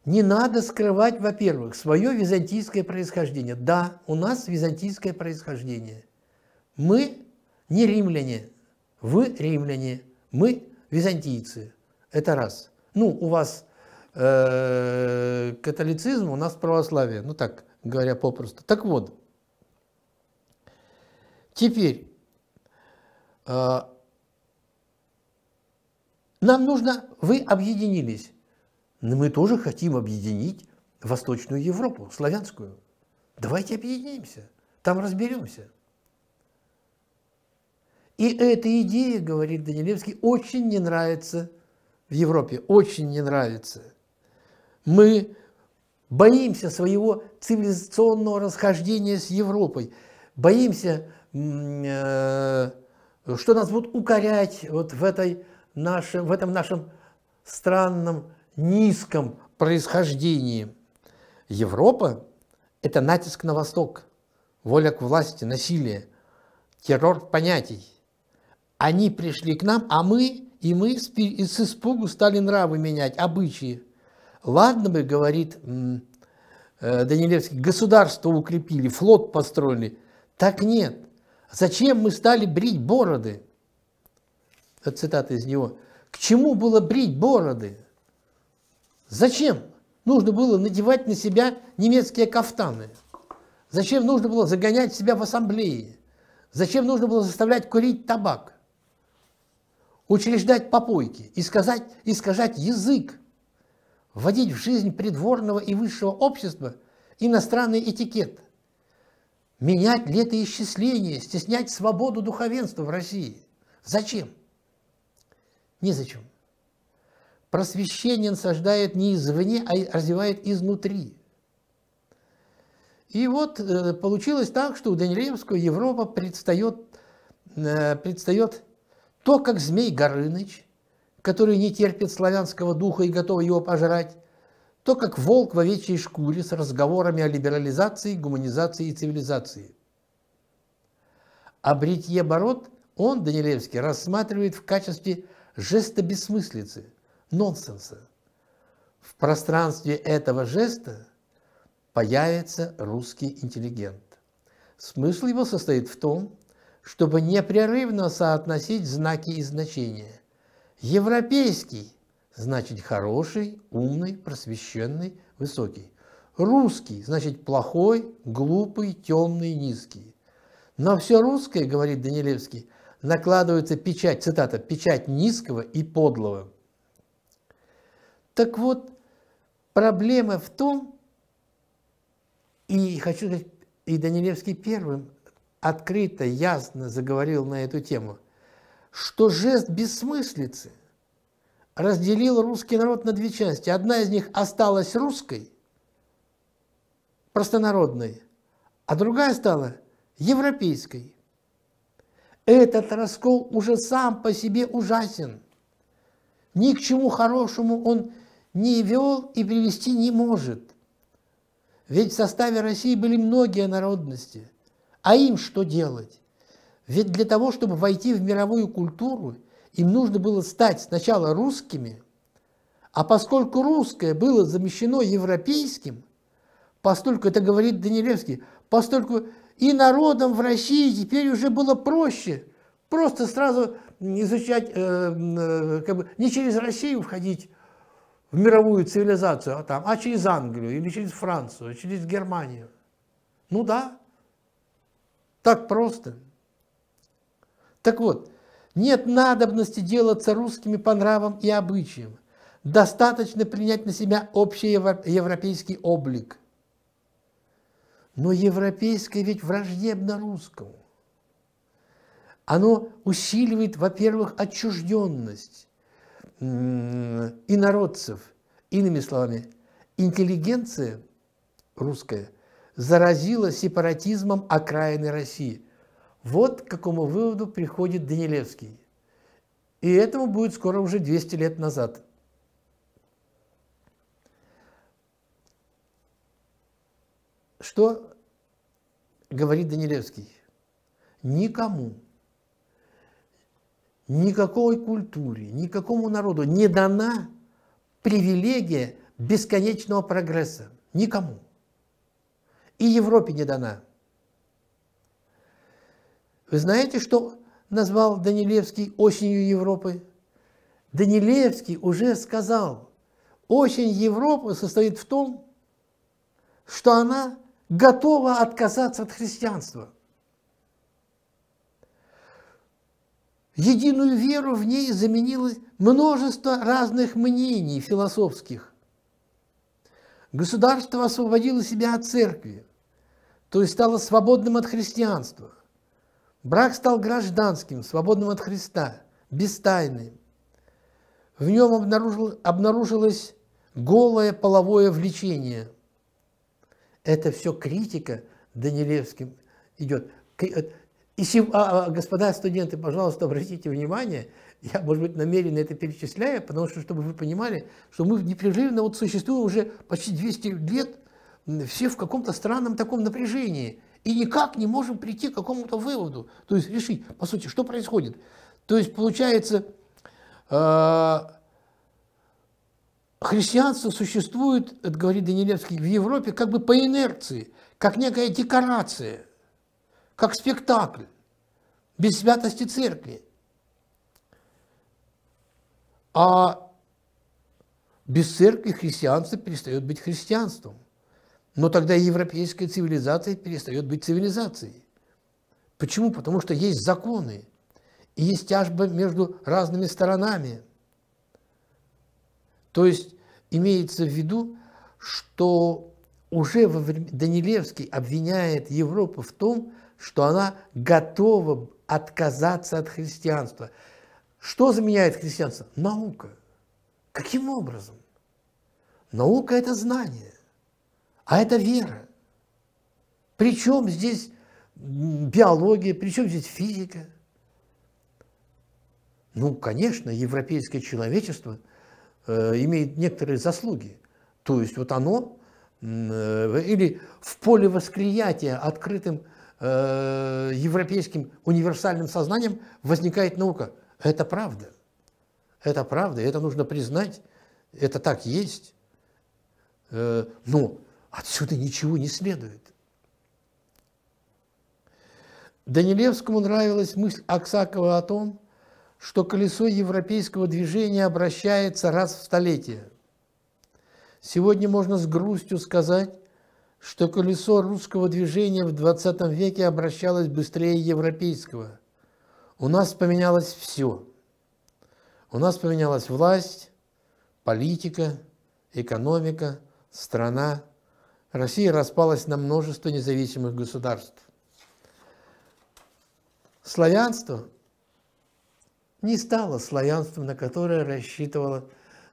Не надо скрывать, во-первых, свое византийское происхождение. Да, у нас византийское происхождение. Мы не римляне, вы римляне, мы византийцы. Это раз. Ну, у вас э, католицизм, у нас православие, ну так говоря попросту. Так вот, теперь э, нам нужно, вы объединились, мы тоже хотим объединить Восточную Европу, славянскую. Давайте объединимся, там разберемся. И эта идея, говорит Данилевский, очень не нравится в Европе, очень не нравится. Мы боимся своего цивилизационного расхождения с Европой, боимся, э, что нас будут укорять вот в, этой нашем, в этом нашем странном, низком происхождении. Европа – это натиск на восток, воля к власти, насилие, террор понятий. Они пришли к нам, а мы и мы с испугу стали нравы менять, обычаи. Ладно бы, говорит э, Данилевский, государство укрепили, флот построили. Так нет. Зачем мы стали брить бороды? Это цитата из него. К чему было брить бороды? Зачем? Нужно было надевать на себя немецкие кафтаны. Зачем нужно было загонять себя в ассамблеи? Зачем нужно было заставлять курить табак? Учреждать попойки, искажать, искажать язык вводить в жизнь придворного и высшего общества иностранный этикет, менять летоисчисление, стеснять свободу духовенства в России. Зачем? Незачем. Просвещение насаждает не извне, а развивает изнутри. И вот э, получилось так, что у Данилевского Европа предстает, э, предстает то, как Змей Горыныч – который не терпит славянского духа и готов его пожрать, то как волк в овечьей шкуре с разговорами о либерализации, гуманизации и цивилизации. А бритье бород он, Данилевский, рассматривает в качестве жеста бессмыслицы, нонсенса. В пространстве этого жеста появится русский интеллигент. Смысл его состоит в том, чтобы непрерывно соотносить знаки и значения, Европейский – значит хороший, умный, просвещенный, высокий. Русский – значит плохой, глупый, темный, низкий. На все русское, говорит Данилевский, накладывается печать, цитата, печать низкого и подлого. Так вот, проблема в том, и хочу сказать, и Данилевский первым открыто, ясно заговорил на эту тему, что жест бессмыслицы разделил русский народ на две части. Одна из них осталась русской, простонародной, а другая стала европейской. Этот раскол уже сам по себе ужасен. Ни к чему хорошему он не вел и привести не может. Ведь в составе России были многие народности. А им что делать? Ведь для того, чтобы войти в мировую культуру, им нужно было стать сначала русскими, а поскольку русское было замещено европейским, постольку, это говорит Данилевский, постольку и народам в России теперь уже было проще просто сразу изучать, э, э, как бы, не через Россию входить в мировую цивилизацию, а, там, а через Англию или через Францию, а через Германию. Ну да, так просто. Так вот, нет надобности делаться русскими по нравам и обычаям. Достаточно принять на себя общий европейский облик. Но европейское ведь враждебно русскому. Оно усиливает, во-первых, отчужденность инородцев. Иными словами, интеллигенция русская заразила сепаратизмом окраины России – вот к какому выводу приходит Данилевский. И этому будет скоро уже 200 лет назад. Что говорит Данилевский? Никому, никакой культуре, никакому народу не дана привилегия бесконечного прогресса. Никому. И Европе не дана. Вы знаете, что назвал Данилевский осенью Европы? Данилевский уже сказал, осень Европы состоит в том, что она готова отказаться от христианства. Единую веру в ней заменило множество разных мнений философских. Государство освободило себя от церкви, то есть стало свободным от христианства – Брак стал гражданским, свободным от Христа, бестайным. В нем обнаружил, обнаружилось голое половое влечение. Это все критика Данилевским идет. Э, и, а, а, господа студенты, пожалуйста, обратите внимание, я, может быть, намеренно это перечисляю, потому что, чтобы вы понимали, что мы непрерывно вот существуем уже почти 200 лет, все в каком-то странном таком напряжении – и никак не можем прийти к какому-то выводу, то есть решить, по сути, что происходит. То есть получается, э, христианство существует, это говорит Данилевский, в Европе как бы по инерции, как некая декорация, как спектакль, без святости церкви. А без церкви христианство перестает быть христианством. Но тогда европейская цивилизация перестает быть цивилизацией. Почему? Потому что есть законы, и есть тяжба между разными сторонами. То есть имеется в виду, что уже Данилевский обвиняет Европу в том, что она готова отказаться от христианства. Что заменяет христианство? Наука. Каким образом? Наука – это знание. А это вера. Причем здесь биология, причем здесь физика? Ну, конечно, европейское человечество э, имеет некоторые заслуги. То есть вот оно, э, или в поле восприятия открытым э, европейским универсальным сознанием возникает наука. Это правда. Это правда, это нужно признать. Это так есть. Э, но Отсюда ничего не следует. Данилевскому нравилась мысль Аксакова о том, что колесо европейского движения обращается раз в столетие. Сегодня можно с грустью сказать, что колесо русского движения в 20 веке обращалось быстрее европейского. У нас поменялось все. У нас поменялась власть, политика, экономика, страна, Россия распалась на множество независимых государств. Славянство не стало славянством, на которое рассчитывал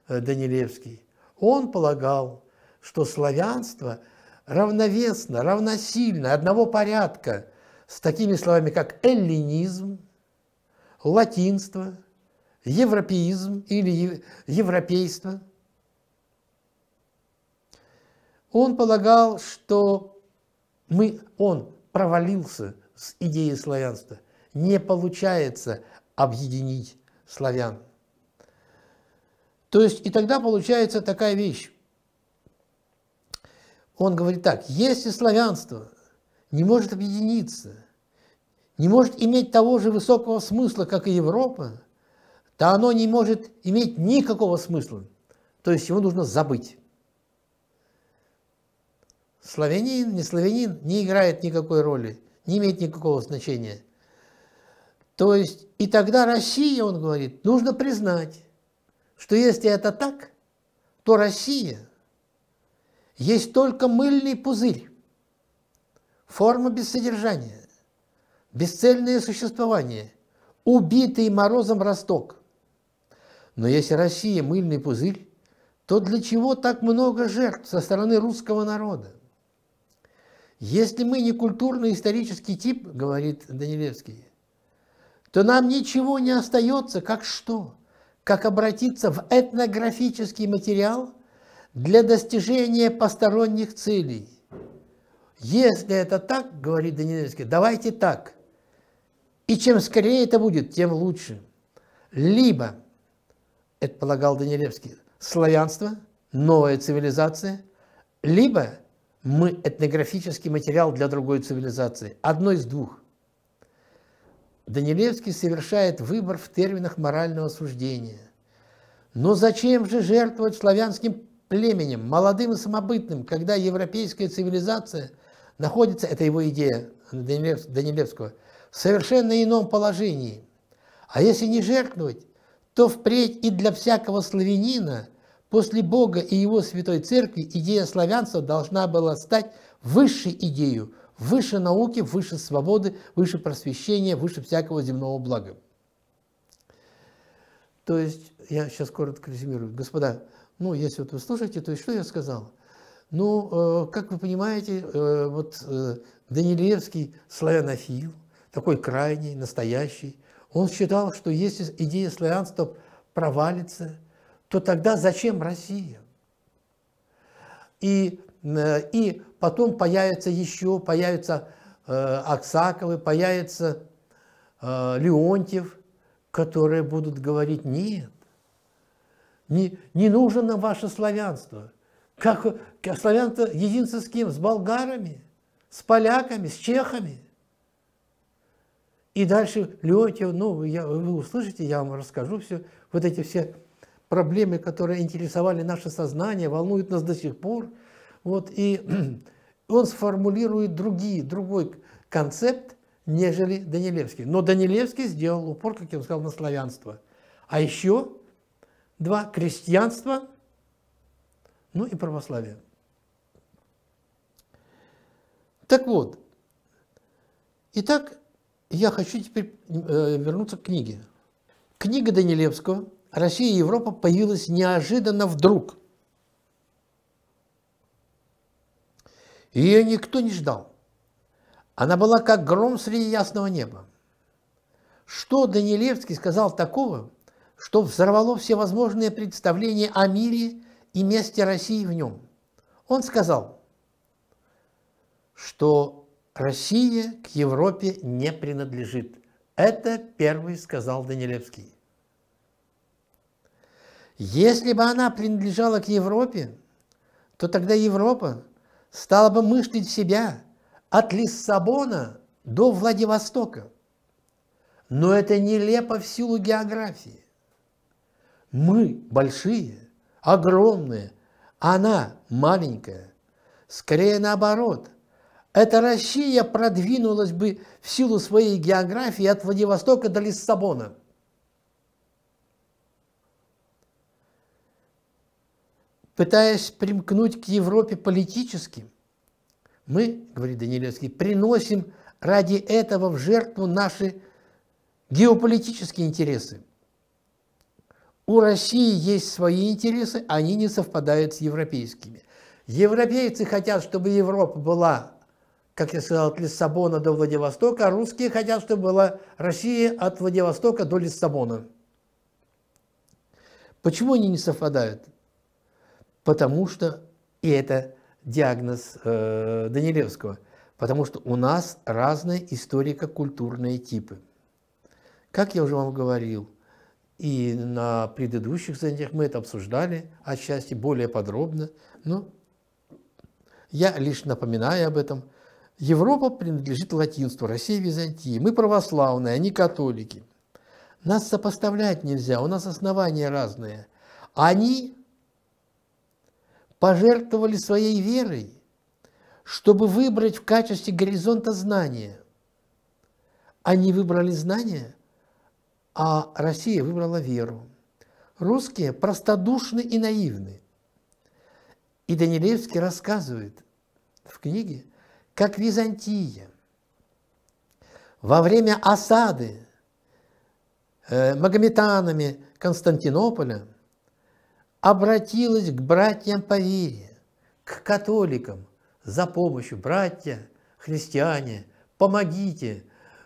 э, Данилевский. Он полагал, что славянство равновесно, равносильно, одного порядка с такими словами, как эллинизм, латинство, европеизм или европейство – он полагал, что мы, он провалился с идеей славянства. Не получается объединить славян. То есть и тогда получается такая вещь. Он говорит так, если славянство не может объединиться, не может иметь того же высокого смысла, как и Европа, то оно не может иметь никакого смысла. То есть его нужно забыть. Славянин, не славянин, не играет никакой роли, не имеет никакого значения. То есть, и тогда Россия, он говорит, нужно признать, что если это так, то Россия есть только мыльный пузырь, форма без содержания, бесцельное существование, убитый морозом росток. Но если Россия мыльный пузырь, то для чего так много жертв со стороны русского народа? Если мы не культурно-исторический тип, говорит Данилевский, то нам ничего не остается, как что? Как обратиться в этнографический материал для достижения посторонних целей. Если это так, говорит Данилевский, давайте так. И чем скорее это будет, тем лучше. Либо, это полагал Данилевский, славянство, новая цивилизация, либо – мы этнографический материал для другой цивилизации. Одно из двух. Данилевский совершает выбор в терминах морального суждения. Но зачем же жертвовать славянским племенем, молодым и самобытным, когда европейская цивилизация находится, это его идея Данилевского, в совершенно ином положении. А если не жертвовать, то впредь и для всякого славянина После Бога и Его Святой Церкви идея славянства должна была стать высшей идеей, выше науки, выше свободы, выше просвещения, выше всякого земного блага. То есть, я сейчас коротко резюмирую. Господа, ну, если вот вы слушаете, то есть что я сказал? Ну, э, как вы понимаете, э, вот э, Данилевский славянофил, такой крайний, настоящий, он считал, что если идея славянства провалится – то тогда зачем Россия? И, э, и потом появится еще, появятся э, Аксаковы, появится э, Леонтьев, которые будут говорить, нет, не, не нужно нам ваше славянство. Как, как славянство единство с кем? С болгарами, с поляками, с чехами. И дальше Леонтьев, ну, я, вы услышите, я вам расскажу все, вот эти все проблемы, которые интересовали наше сознание, волнуют нас до сих пор. Вот, и он сформулирует другие, другой концепт, нежели Данилевский. Но Данилевский сделал упор, как я вам сказал, на славянство. А еще два – крестьянство, ну и православие. Так вот, итак, я хочу теперь э, вернуться к книге. Книга Данилевского – Россия и Европа появилась неожиданно вдруг. Ее никто не ждал. Она была как гром среди ясного неба. Что Данилевский сказал такого, что взорвало все возможные представления о мире и месте России в нем? Он сказал, что Россия к Европе не принадлежит. Это первый сказал Данилевский. Если бы она принадлежала к Европе, то тогда Европа стала бы мыслить себя от Лиссабона до Владивостока. Но это нелепо в силу географии. Мы большие, огромные, а она маленькая. Скорее наоборот. Эта Россия продвинулась бы в силу своей географии от Владивостока до Лиссабона – пытаясь примкнуть к Европе политически. Мы, говорит Данилевский, приносим ради этого в жертву наши геополитические интересы. У России есть свои интересы, они не совпадают с европейскими. Европейцы хотят, чтобы Европа была, как я сказал, от Лиссабона до Владивостока, а русские хотят, чтобы была Россия от Владивостока до Лиссабона. Почему они не совпадают? потому что, и это диагноз э, Данилевского, потому что у нас разные историко-культурные типы. Как я уже вам говорил, и на предыдущих занятиях мы это обсуждали отчасти более подробно, но я лишь напоминаю об этом. Европа принадлежит латинству, Россия – Византии. Мы православные, они католики. Нас сопоставлять нельзя, у нас основания разные. Они пожертвовали своей верой, чтобы выбрать в качестве горизонта знания. Они выбрали знания, а Россия выбрала веру. Русские простодушны и наивны. И Данилевский рассказывает в книге, как Византия во время осады э, магометанами Константинополя – обратилась к братьям по вере, к католикам за помощью. Братья, христиане, помогите,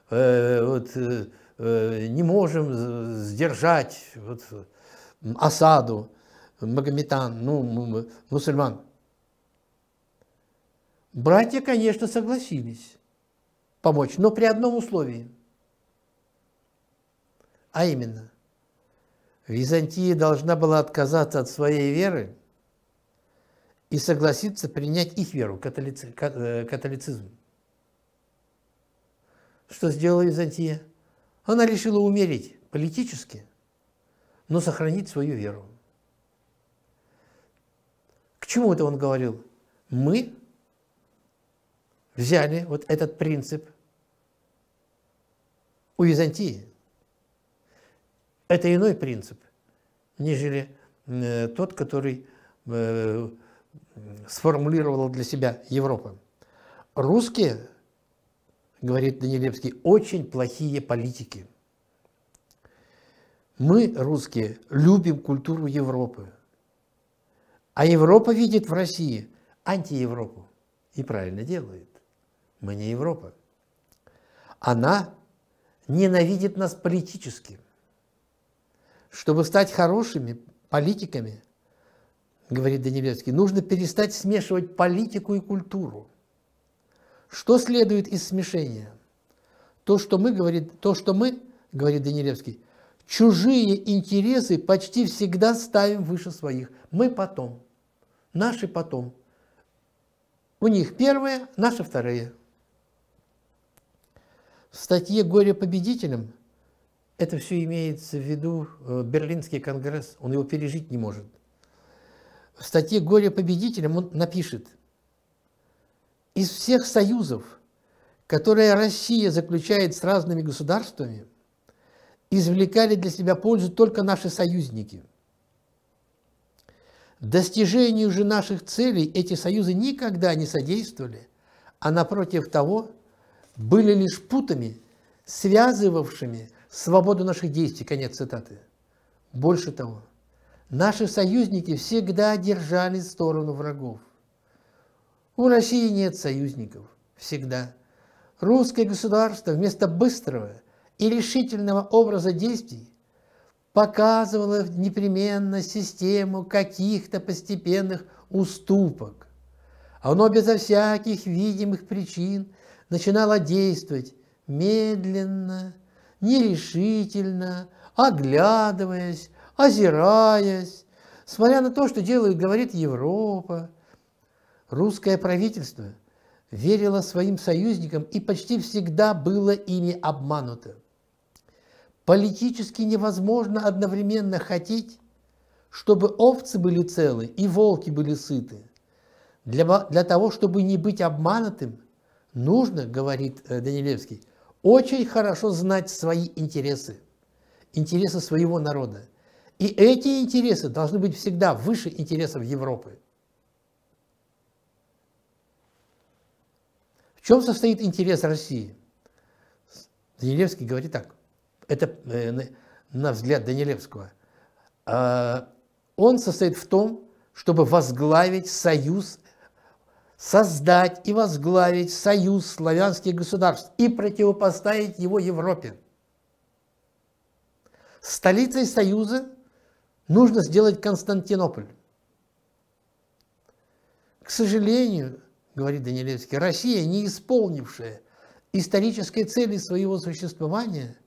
э, вот, э, э не можем сдержать вот, осаду магометан, ну, мусульман. Братья, конечно, согласились помочь, но при одном условии, а именно – Византия должна была отказаться от своей веры и согласиться принять их веру, католици, э, католицизм. Что сделала Византия? Она решила умереть политически, но сохранить свою веру. К чему это он говорил? Мы взяли вот этот принцип у Византии – это иной принцип, нежели э, тот, который э, сформулировала для себя Европа. Русские, говорит Данилевский, очень плохие политики. Мы, русские, любим культуру Европы. А Европа видит в России антиевропу. И правильно делает. Мы не Европа. Она ненавидит нас политически. Чтобы стать хорошими политиками, говорит Данилевский, нужно перестать смешивать политику и культуру. Что следует из смешения? То, что мы, говорит, то, что мы, говорит Данилевский, чужие интересы почти всегда ставим выше своих. Мы потом. Наши потом. У них первое, наши вторые. В статье «Горе победителям» Это все имеется в виду э, Берлинский конгресс, он его пережить не может. В статье «Горе победителям» он напишет, «Из всех союзов, которые Россия заключает с разными государствами, извлекали для себя пользу только наши союзники. Достижению же наших целей эти союзы никогда не содействовали, а напротив того, были лишь путами, связывавшими свободу наших действий, конец цитаты. Больше того, наши союзники всегда держали сторону врагов. У России нет союзников. Всегда. Русское государство вместо быстрого и решительного образа действий показывало непременно систему каких-то постепенных уступок. Оно безо всяких видимых причин начинало действовать медленно, нерешительно, оглядываясь, озираясь, смотря на то, что делает, говорит Европа. Русское правительство верило своим союзникам и почти всегда было ими обмануто. Политически невозможно одновременно хотеть, чтобы овцы были целы и волки были сыты. Для, для того, чтобы не быть обманутым, нужно, говорит э, Данилевский, очень хорошо знать свои интересы, интересы своего народа. И эти интересы должны быть всегда выше интересов Европы. В чем состоит интерес России? Данилевский говорит так. Это э, на взгляд Данилевского. А, он состоит в том, чтобы возглавить союз создать и возглавить союз славянских государств и противопоставить его Европе. Столицей союза нужно сделать Константинополь. К сожалению, говорит Данилевский, Россия, не исполнившая исторической цели своего существования,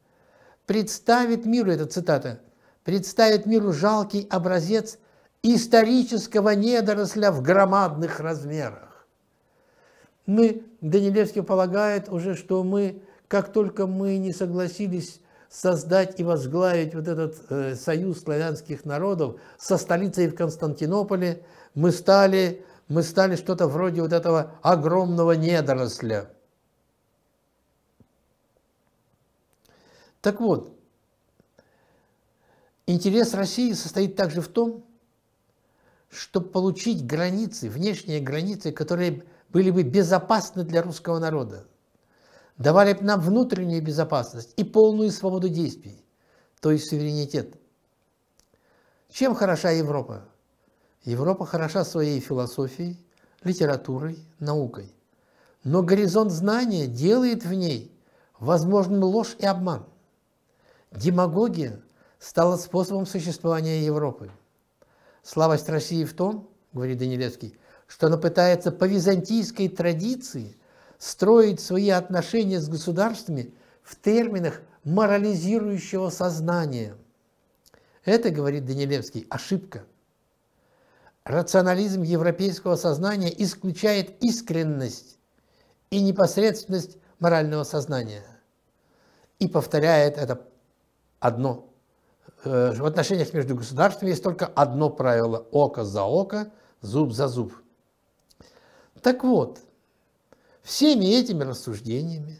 представит миру, это цитата, представит миру жалкий образец исторического недоросля в громадных размерах. Мы, Данилевский полагает уже, что мы, как только мы не согласились создать и возглавить вот этот э, союз славянских народов со столицей в Константинополе, мы стали, мы стали что-то вроде вот этого огромного недоросля. Так вот, интерес России состоит также в том, чтобы получить границы, внешние границы, которые были бы безопасны для русского народа, давали бы нам внутреннюю безопасность и полную свободу действий, то есть суверенитет. Чем хороша Европа? Европа хороша своей философией, литературой, наукой. Но горизонт знания делает в ней возможным ложь и обман. Демагогия стала способом существования Европы. Слабость России в том, говорит Данилевский, что она пытается по византийской традиции строить свои отношения с государствами в терминах морализирующего сознания. Это, говорит Данилевский, ошибка. Рационализм европейского сознания исключает искренность и непосредственность морального сознания. И повторяет это одно. Э, в отношениях между государствами есть только одно правило – око за око, зуб за зуб – так вот, всеми этими рассуждениями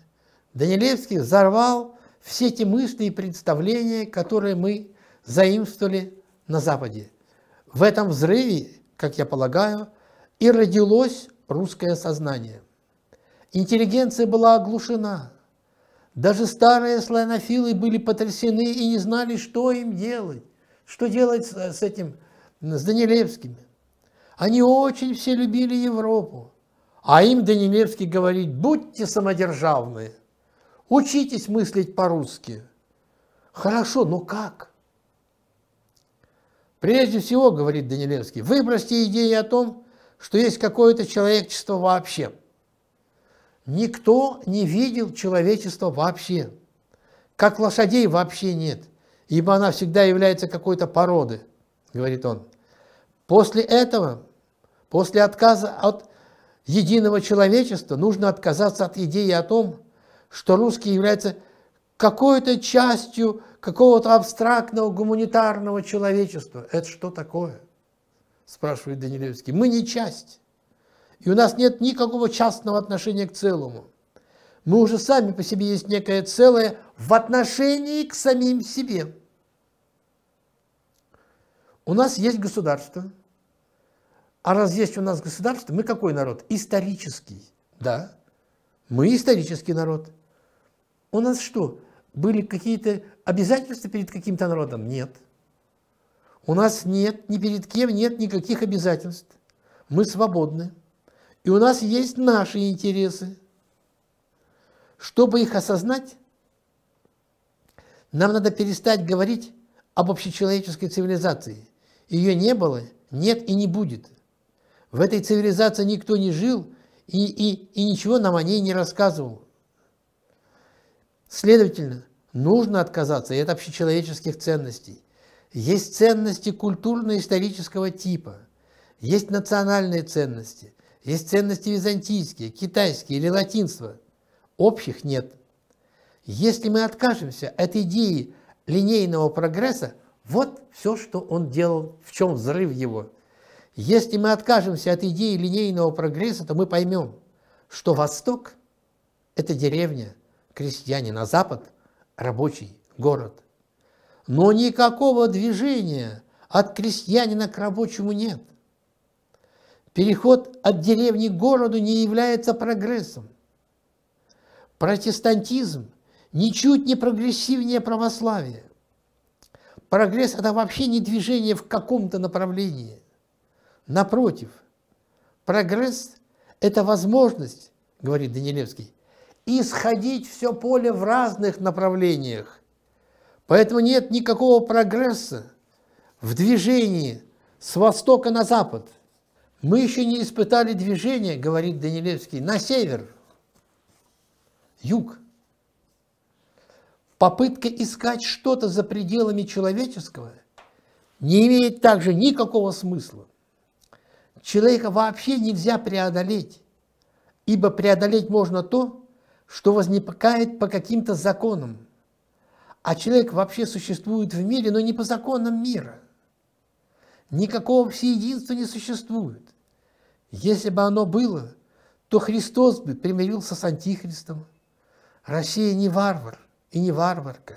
Данилевский взорвал все те мысли и представления, которые мы заимствовали на Западе. В этом взрыве, как я полагаю, и родилось русское сознание. Интеллигенция была оглушена. Даже старые славянофилы были потрясены и не знали, что им делать, что делать с этим, с Данилевским. Они очень все любили Европу. А им Данилевский говорит, будьте самодержавны, учитесь мыслить по-русски. Хорошо, но как? Прежде всего, говорит Данилевский, выбросьте идеи о том, что есть какое-то человечество вообще. Никто не видел человечество вообще. Как лошадей вообще нет, ибо она всегда является какой-то породы, говорит он. После этого После отказа от единого человечества нужно отказаться от идеи о том, что русский является какой-то частью какого-то абстрактного гуманитарного человечества. Это что такое? Спрашивает Данилевский. Мы не часть. И у нас нет никакого частного отношения к целому. Мы уже сами по себе есть некое целое в отношении к самим себе. У нас есть государство – а раз есть у нас государство, мы какой народ? Исторический, да. Мы исторический народ. У нас что, были какие-то обязательства перед каким-то народом? Нет. У нас нет, ни перед кем нет никаких обязательств. Мы свободны. И у нас есть наши интересы. Чтобы их осознать, нам надо перестать говорить об общечеловеческой цивилизации. Ее не было, нет и не будет – в этой цивилизации никто не жил и, и, и ничего нам о ней не рассказывал. Следовательно, нужно отказаться и от общечеловеческих ценностей. Есть ценности культурно-исторического типа, есть национальные ценности, есть ценности византийские, китайские или латинство. Общих нет. Если мы откажемся от идеи линейного прогресса, вот все, что он делал, в чем взрыв его – если мы откажемся от идеи линейного прогресса, то мы поймем, что Восток – это деревня, крестьяне, на Запад – рабочий город. Но никакого движения от крестьянина к рабочему нет. Переход от деревни к городу не является прогрессом. Протестантизм ничуть не прогрессивнее православия. Прогресс – это вообще не движение в каком-то направлении – Напротив, прогресс – это возможность, говорит Данилевский, исходить все поле в разных направлениях. Поэтому нет никакого прогресса в движении с востока на запад. Мы еще не испытали движение, говорит Данилевский, на север, юг. Попытка искать что-то за пределами человеческого не имеет также никакого смысла человека вообще нельзя преодолеть, ибо преодолеть можно то, что возникает по каким-то законам. А человек вообще существует в мире, но не по законам мира. Никакого всеединства не существует. Если бы оно было, то Христос бы примирился с Антихристом. Россия не варвар и не варварка,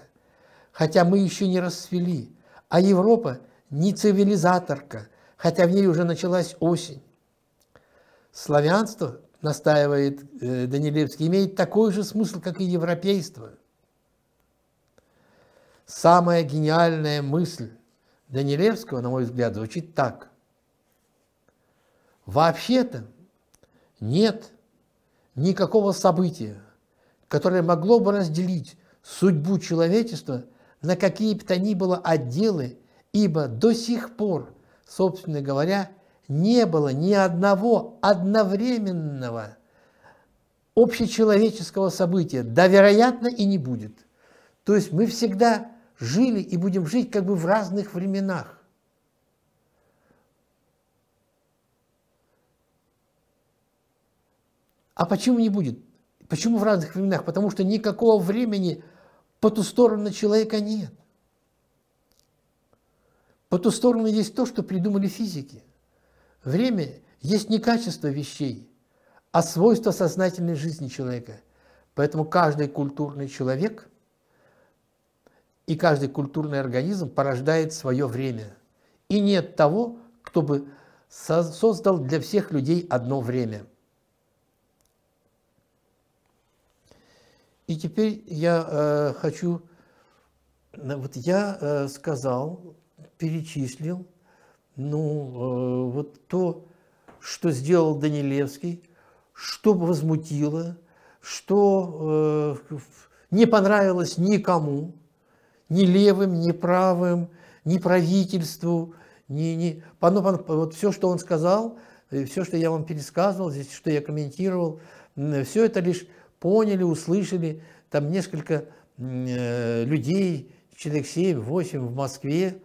хотя мы еще не расцвели, а Европа не цивилизаторка – хотя в ней уже началась осень. Славянство, настаивает э, Данилевский, имеет такой же смысл, как и европейство. Самая гениальная мысль Данилевского, на мой взгляд, звучит так. Вообще-то нет никакого события, которое могло бы разделить судьбу человечества на какие бы то ни было отделы, ибо до сих пор – собственно говоря, не было ни одного одновременного общечеловеческого события, да, вероятно, и не будет. То есть мы всегда жили и будем жить как бы в разных временах. А почему не будет? Почему в разных временах? Потому что никакого времени по ту сторону человека нет. По ту сторону есть то, что придумали физики. Время есть не качество вещей, а свойство сознательной жизни человека. Поэтому каждый культурный человек и каждый культурный организм порождает свое время. И нет того, кто бы создал для всех людей одно время. И теперь я э, хочу, вот я э, сказал перечислил, ну, э, вот то, что сделал Данилевский, что возмутило, что э, не понравилось никому, ни левым, ни правым, ни правительству, ни, ни, вот все, что он сказал, все, что я вам пересказывал, здесь, что я комментировал, все это лишь поняли, услышали, там несколько э, людей, человек 7-8 в Москве,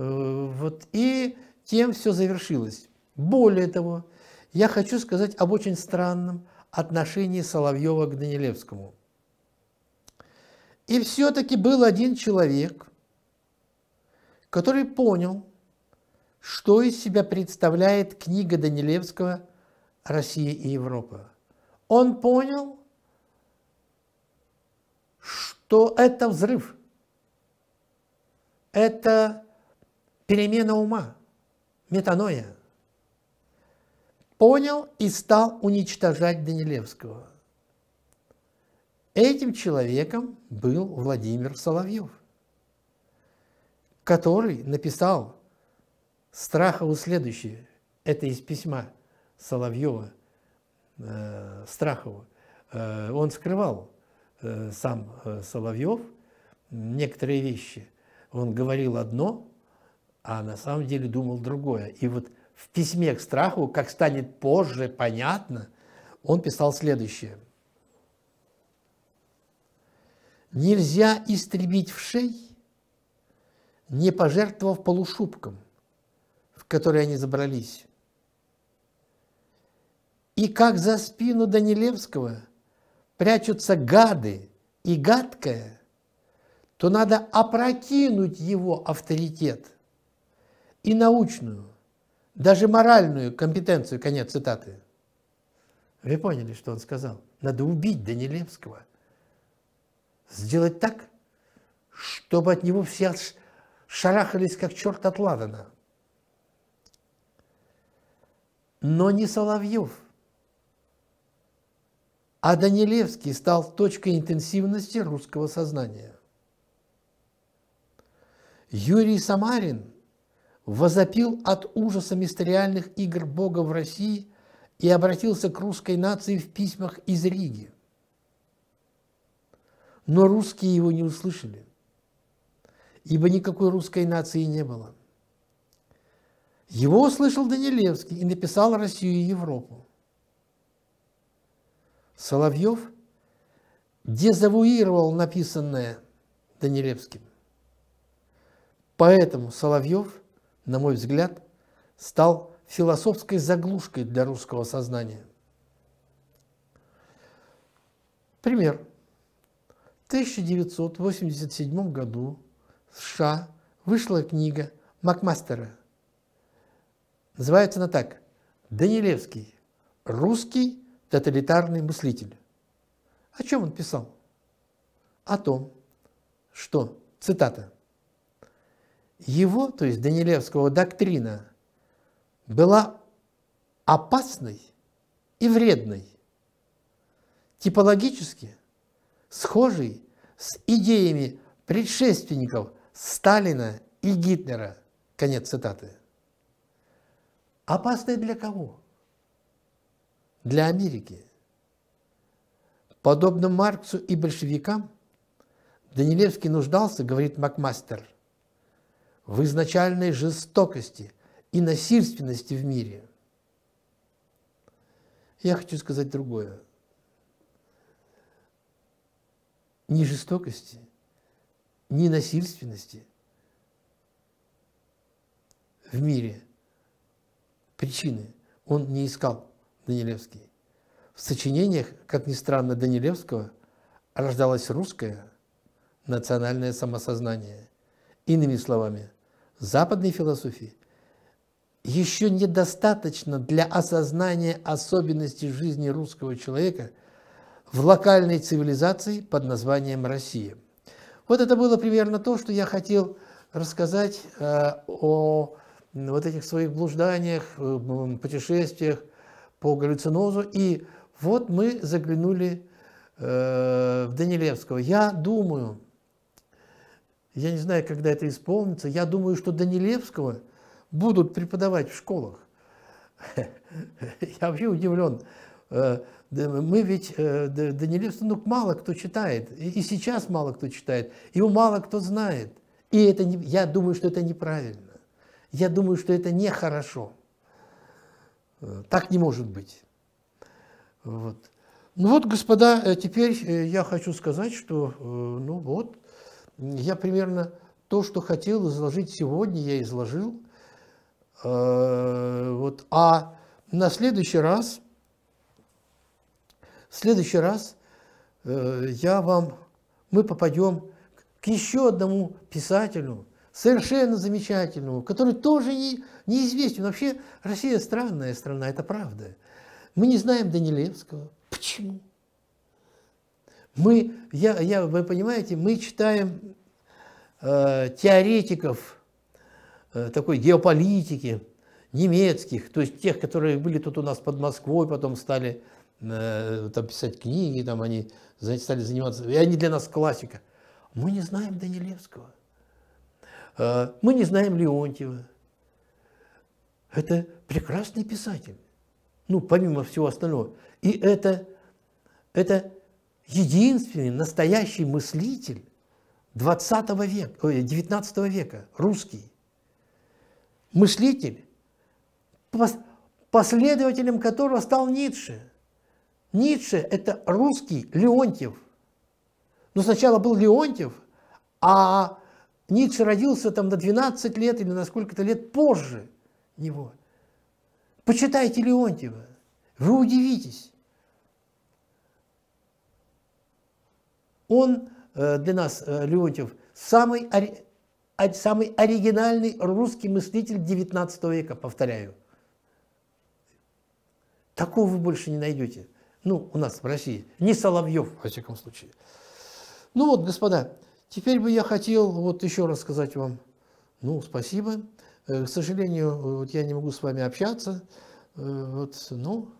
Э, вот. И тем все завершилось. Более того, я хочу сказать об очень странном отношении Соловьева к Данилевскому. И все-таки был один человек, который понял, что из себя представляет книга Данилевского «Россия и Европа». Он понял, что это взрыв, это перемена ума, метаноя. Понял и стал уничтожать Данилевского. Этим человеком был Владимир Соловьев, который написал Страхову следующее. Это из письма Соловьева э, Страхову. Э, он скрывал э, сам э, Соловьев некоторые вещи. Он говорил одно, а на самом деле думал другое. И вот в письме к Страху, как станет позже понятно, он писал следующее. «Нельзя истребить вшей, не пожертвовав полушубком, в который они забрались. И как за спину Данилевского прячутся гады и гадкое, то надо опрокинуть его авторитет» и научную, даже моральную компетенцию, конец цитаты. Вы поняли, что он сказал? Надо убить Данилевского. Сделать так, чтобы от него все шарахались, как черт от Ладана. Но не Соловьев. А Данилевский стал точкой интенсивности русского сознания. Юрий Самарин – возопил от ужаса мистериальных игр Бога в России и обратился к русской нации в письмах из Риги. Но русские его не услышали, ибо никакой русской нации не было. Его услышал Данилевский и написал Россию и Европу. Соловьев дезавуировал написанное Данилевским. Поэтому Соловьев на мой взгляд, стал философской заглушкой для русского сознания. Пример. В 1987 году в США вышла книга Макмастера. Называется она так «Данилевский. Русский тоталитарный мыслитель». О чем он писал? О том, что, цитата, его, то есть Данилевского, доктрина была опасной и вредной, типологически схожей с идеями предшественников Сталина и Гитлера. Конец цитаты. Опасной для кого? Для Америки. Подобно Марксу и большевикам, Данилевский нуждался, говорит Макмастер – в изначальной жестокости и насильственности в мире. Я хочу сказать другое. Ни жестокости, ни насильственности в мире причины он не искал, Данилевский. В сочинениях, как ни странно, Данилевского рождалось русское национальное самосознание. Иными словами – западной философии еще недостаточно для осознания особенностей жизни русского человека в локальной цивилизации под названием Россия. Вот это было примерно то, что я хотел рассказать э, о вот этих своих блужданиях, э, путешествиях по галлюцинозу. И вот мы заглянули э, в Данилевского. Я думаю, я не знаю, когда это исполнится. Я думаю, что Данилевского будут преподавать в школах. Я вообще удивлен. Э, мы ведь, э, Данилевского, ну, мало кто читает. И сейчас мало кто читает. Его мало кто знает. И это не, я думаю, что это неправильно. Я думаю, что это нехорошо. Э, так не может быть. Вот. Ну вот, господа, теперь я хочу сказать, что ну вот, я примерно то, что хотел изложить сегодня, я изложил. Э, вот. А на следующий раз, в следующий раз э, я вам, мы попадем к еще одному писателю, совершенно замечательному, который тоже не, неизвестен. Вообще Россия странная страна, это правда. Мы не знаем Данилевского. Почему? Мы, я, я, вы понимаете, мы читаем э, теоретиков э, такой геополитики, немецких, то есть тех, которые были тут у нас под Москвой, потом стали э, там писать книги, там они знаете, стали заниматься, и они для нас классика. Мы не знаем Данилевского, э, мы не знаем Леонтьева. Это прекрасный писатель, ну, помимо всего остального. И это, это единственный настоящий мыслитель 20 века, 19 века, русский. Мыслитель, последователем которого стал Ницше. Ницше – это русский Леонтьев. Но сначала был Леонтьев, а Ницше родился там на 12 лет или на сколько-то лет позже него. Почитайте Леонтьева, вы удивитесь. Он э, для нас, э, Леонтьев, самый, самый оригинальный русский мыслитель 19 века, повторяю. Такого вы больше не найдете. Ну, у нас в России. Не Соловьев, во всяком случае. Ну вот, господа, теперь бы я хотел вот еще раз сказать вам, ну, спасибо. Э, к сожалению, вот я не могу с вами общаться. Вот, ну,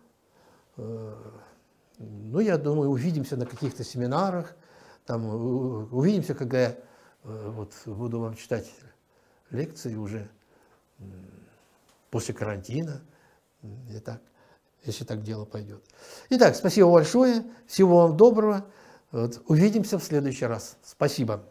ну, я думаю, увидимся на каких-то семинарах там э, э, увидимся, когда я э, вот, буду вам читать лекции уже после карантина. И так, если так дело пойдет. Итак, спасибо большое, всего вам доброго. Вот, увидимся в следующий раз. Спасибо.